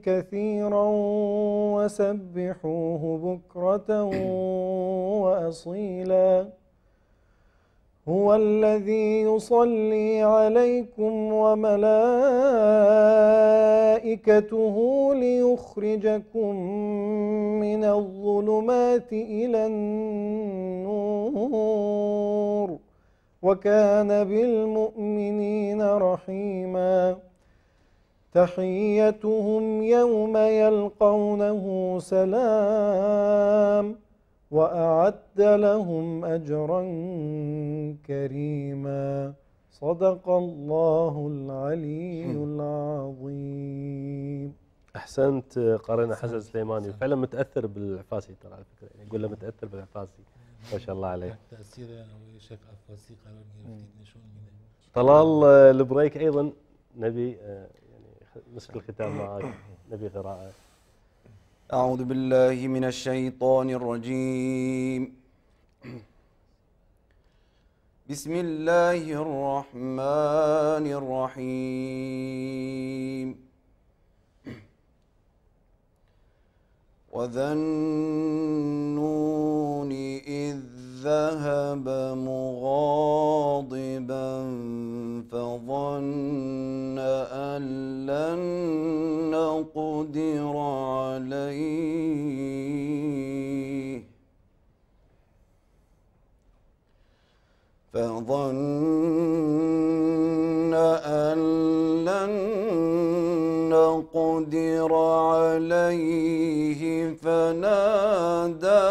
كثيرا وسبحوه بكره واصيلا هو الذي يصلي عليكم وملائكته ليخرجكم من الظلمات إلى النور وكان بالمؤمنين رحيما تحيتهم يوم يلقونه سلام وأعد لهم أجرا كريما صدق الله العلي العظيم احسنت قارنا حسن سليماني فعلا متاثر بالعفاسي ترى على فكره يعني يقول له متاثر بالعفاسي ما شاء الله عليه تاثيره شيخ عفاسي طلال آه، البريك ايضا نبي آه، يعني مسك الختام معك نبي قراءه أعوذ بالله من الشيطان الرجيم بسم الله الرحمن الرحيم وذنون إذ ذهب مغاضبا فظن أن لن نقدر عليه فظن أن لن نقدر عليه فنادى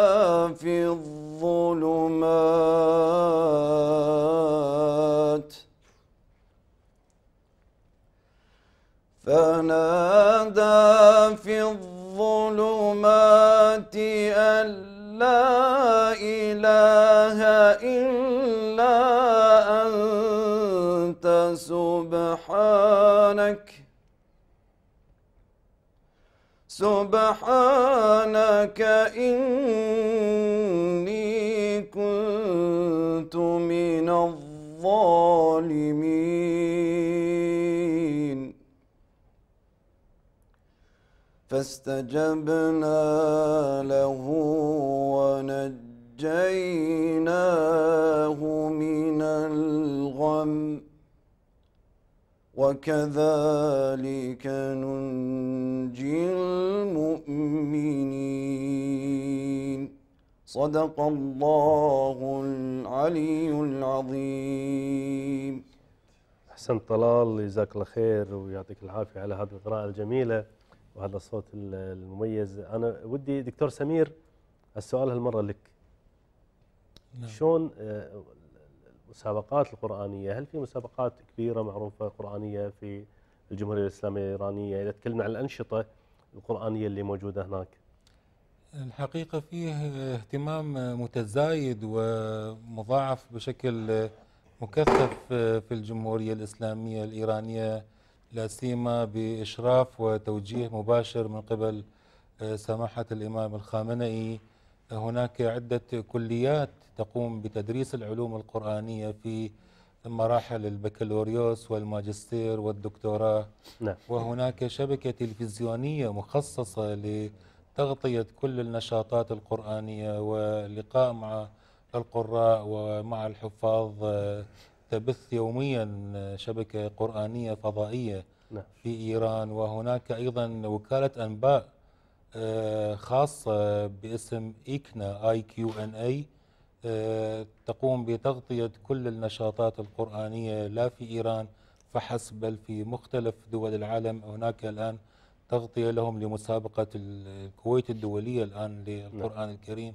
في الظلام الظلمات فنادى في الظلمات أن لا إله إلا أنت سبحانك سبحانك إني من الظالمين فاستجبنا له ونجيناه من الغم وكذلك ننجي المؤمنين صدق الله العلي العظيم حسن طلال جزاك الله خير ويعطيك العافية على هذه القراءة الجميلة وهذا الصوت المميز أنا ودي دكتور سمير السؤال هالمرة لك نعم. شلون آه، المسابقات القرآنية هل في مسابقات كبيرة معروفة قرآنية في الجمهورية الإسلامية الإيرانية إذا تكلمنا عن الأنشطة القرآنية اللي موجودة هناك الحقيقة فيه اهتمام متزايد ومضاعف بشكل مكثف في الجمهورية الإسلامية الإيرانية لا سيما بإشراف وتوجيه مباشر من قبل سماحة الإمام الخامنئي هناك عدة كليات تقوم بتدريس العلوم القرآنية في مراحل البكالوريوس والماجستير والدكتوراه نعم. وهناك شبكة تلفزيونية مخصصة ل تغطية كل النشاطات القرآنية ولقاء مع القراء ومع الحفاظ آه، تبث يوميا آه، شبكة قرآنية فضائية نعم. في إيران وهناك أيضا وكالة أنباء آه، خاصة باسم إيكنا آي كيو أن أي تقوم بتغطية كل النشاطات القرآنية لا في إيران فحسب بل في مختلف دول العالم هناك الآن تغطية لهم لمسابقة الكويت الدولية الآن للقرآن نعم. الكريم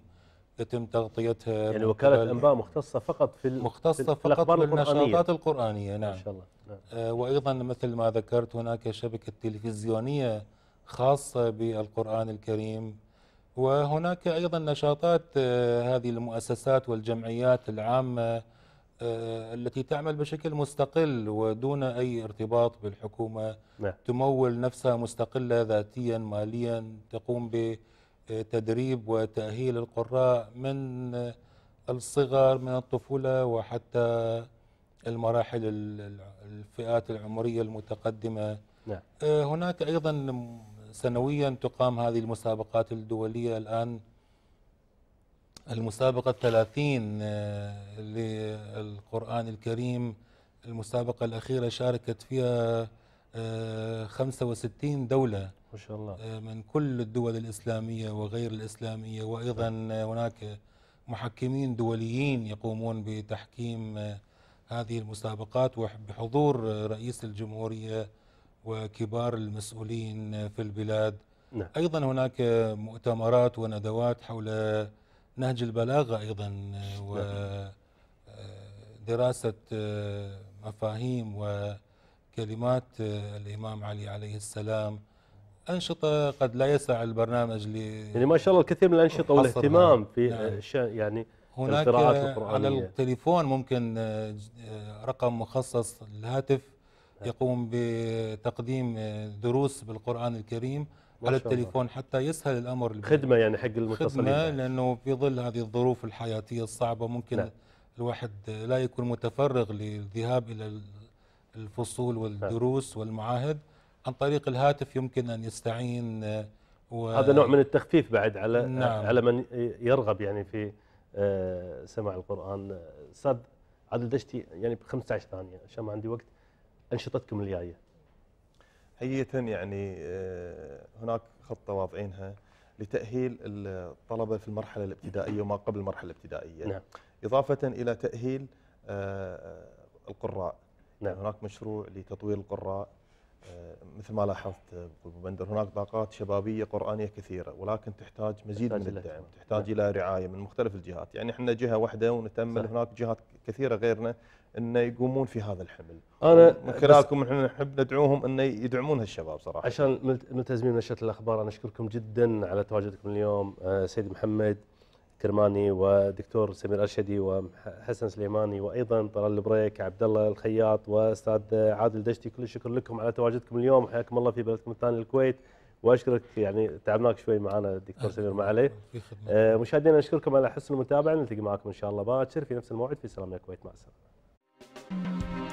يتم تغطيتها يعني وكالة أنباء مختصة فقط في مختصة في فقط بالنشاطات القرآنية نعم ما شاء الله نعم. آه وأيضا مثل ما ذكرت هناك شبكة تلفزيونية خاصة بالقرآن الكريم وهناك أيضا نشاطات آه هذه المؤسسات والجمعيات العامة آه، التي تعمل بشكل مستقل ودون أي ارتباط بالحكومة نعم. تمول نفسها مستقلة ذاتيا ماليا تقوم بتدريب وتأهيل القراء من الصغر من الطفولة وحتى المراحل الفئات العمرية المتقدمة نعم. آه، هناك أيضا سنويا تقام هذه المسابقات الدولية الآن المسابقة الثلاثين آه، للقرآن الكريم المسابقة الأخيرة شاركت فيها 65 آه، دولة ما شاء الله آه، من كل الدول الإسلامية وغير الإسلامية وأيضا نعم. هناك محكمين دوليين يقومون بتحكيم هذه المسابقات وبحضور رئيس الجمهورية وكبار المسؤولين في البلاد نعم. أيضا هناك مؤتمرات وندوات حول نهج البلاغة أيضا ودراسة نعم. آه، مفاهيم وكلمات آه، الإمام علي عليه السلام أنشطة قد لا يسع البرنامج ل يعني ما شاء الله الكثير من الأنشطة والاهتمام في آه، نعم. يعني هناك على التليفون ممكن رقم مخصص للهاتف نعم. يقوم بتقديم دروس بالقرآن الكريم على التليفون الله. حتى يسهل الامر خدمه يعني حق المتصلين خدمه لانه في ظل هذه الظروف الحياتيه الصعبه ممكن نعم. الواحد لا يكون متفرغ للذهاب الى الفصول والدروس نعم. والمعاهد عن طريق الهاتف يمكن ان يستعين و... هذا نوع من التخفيف بعد على نعم. على من يرغب يعني في آه، سماع القران استاذ عادل دشتي يعني ب 15 ثانيه عشان ما عندي وقت انشطتكم الجايه حقيقه يعني آه، هناك خطة واضعينها لتأهيل الطلبة في المرحلة الابتدائية وما قبل المرحلة الابتدائية نعم. إضافة إلى تأهيل آه، آه، القراء يعني نعم. هناك مشروع لتطوير القراء مثل ما لاحظت بندر هناك باقات شبابيه قرانيه كثيره ولكن تحتاج مزيد من الدعم، تحتاج نعم. الى رعايه من مختلف الجهات، يعني احنا جهه واحده ونتامل هناك جهات كثيره غيرنا انه يقومون في هذا الحمل انا من خلالكم احنا نحب ندعوهم انه يدعمون هالشباب صراحه عشان ملتزمين بنشره الاخبار انا اشكركم جدا على تواجدكم اليوم آه، سيد محمد كرماني ودكتور سمير ارشدي وحسن سليماني وايضا طلال البريك عبد الله الخياط واستاذ عادل دشتي كل الشكر لكم على تواجدكم اليوم حياكم الله في بلدكم الثاني الكويت واشكرك يعني تعبناك شوي معنا الدكتور سمير ما عليه آه، مشاهدينا نشكركم على حسن المتابعه نلتقي معكم ان شاء الله باكر في نفس الموعد في سلام يا كويت مع السلامه Thank you.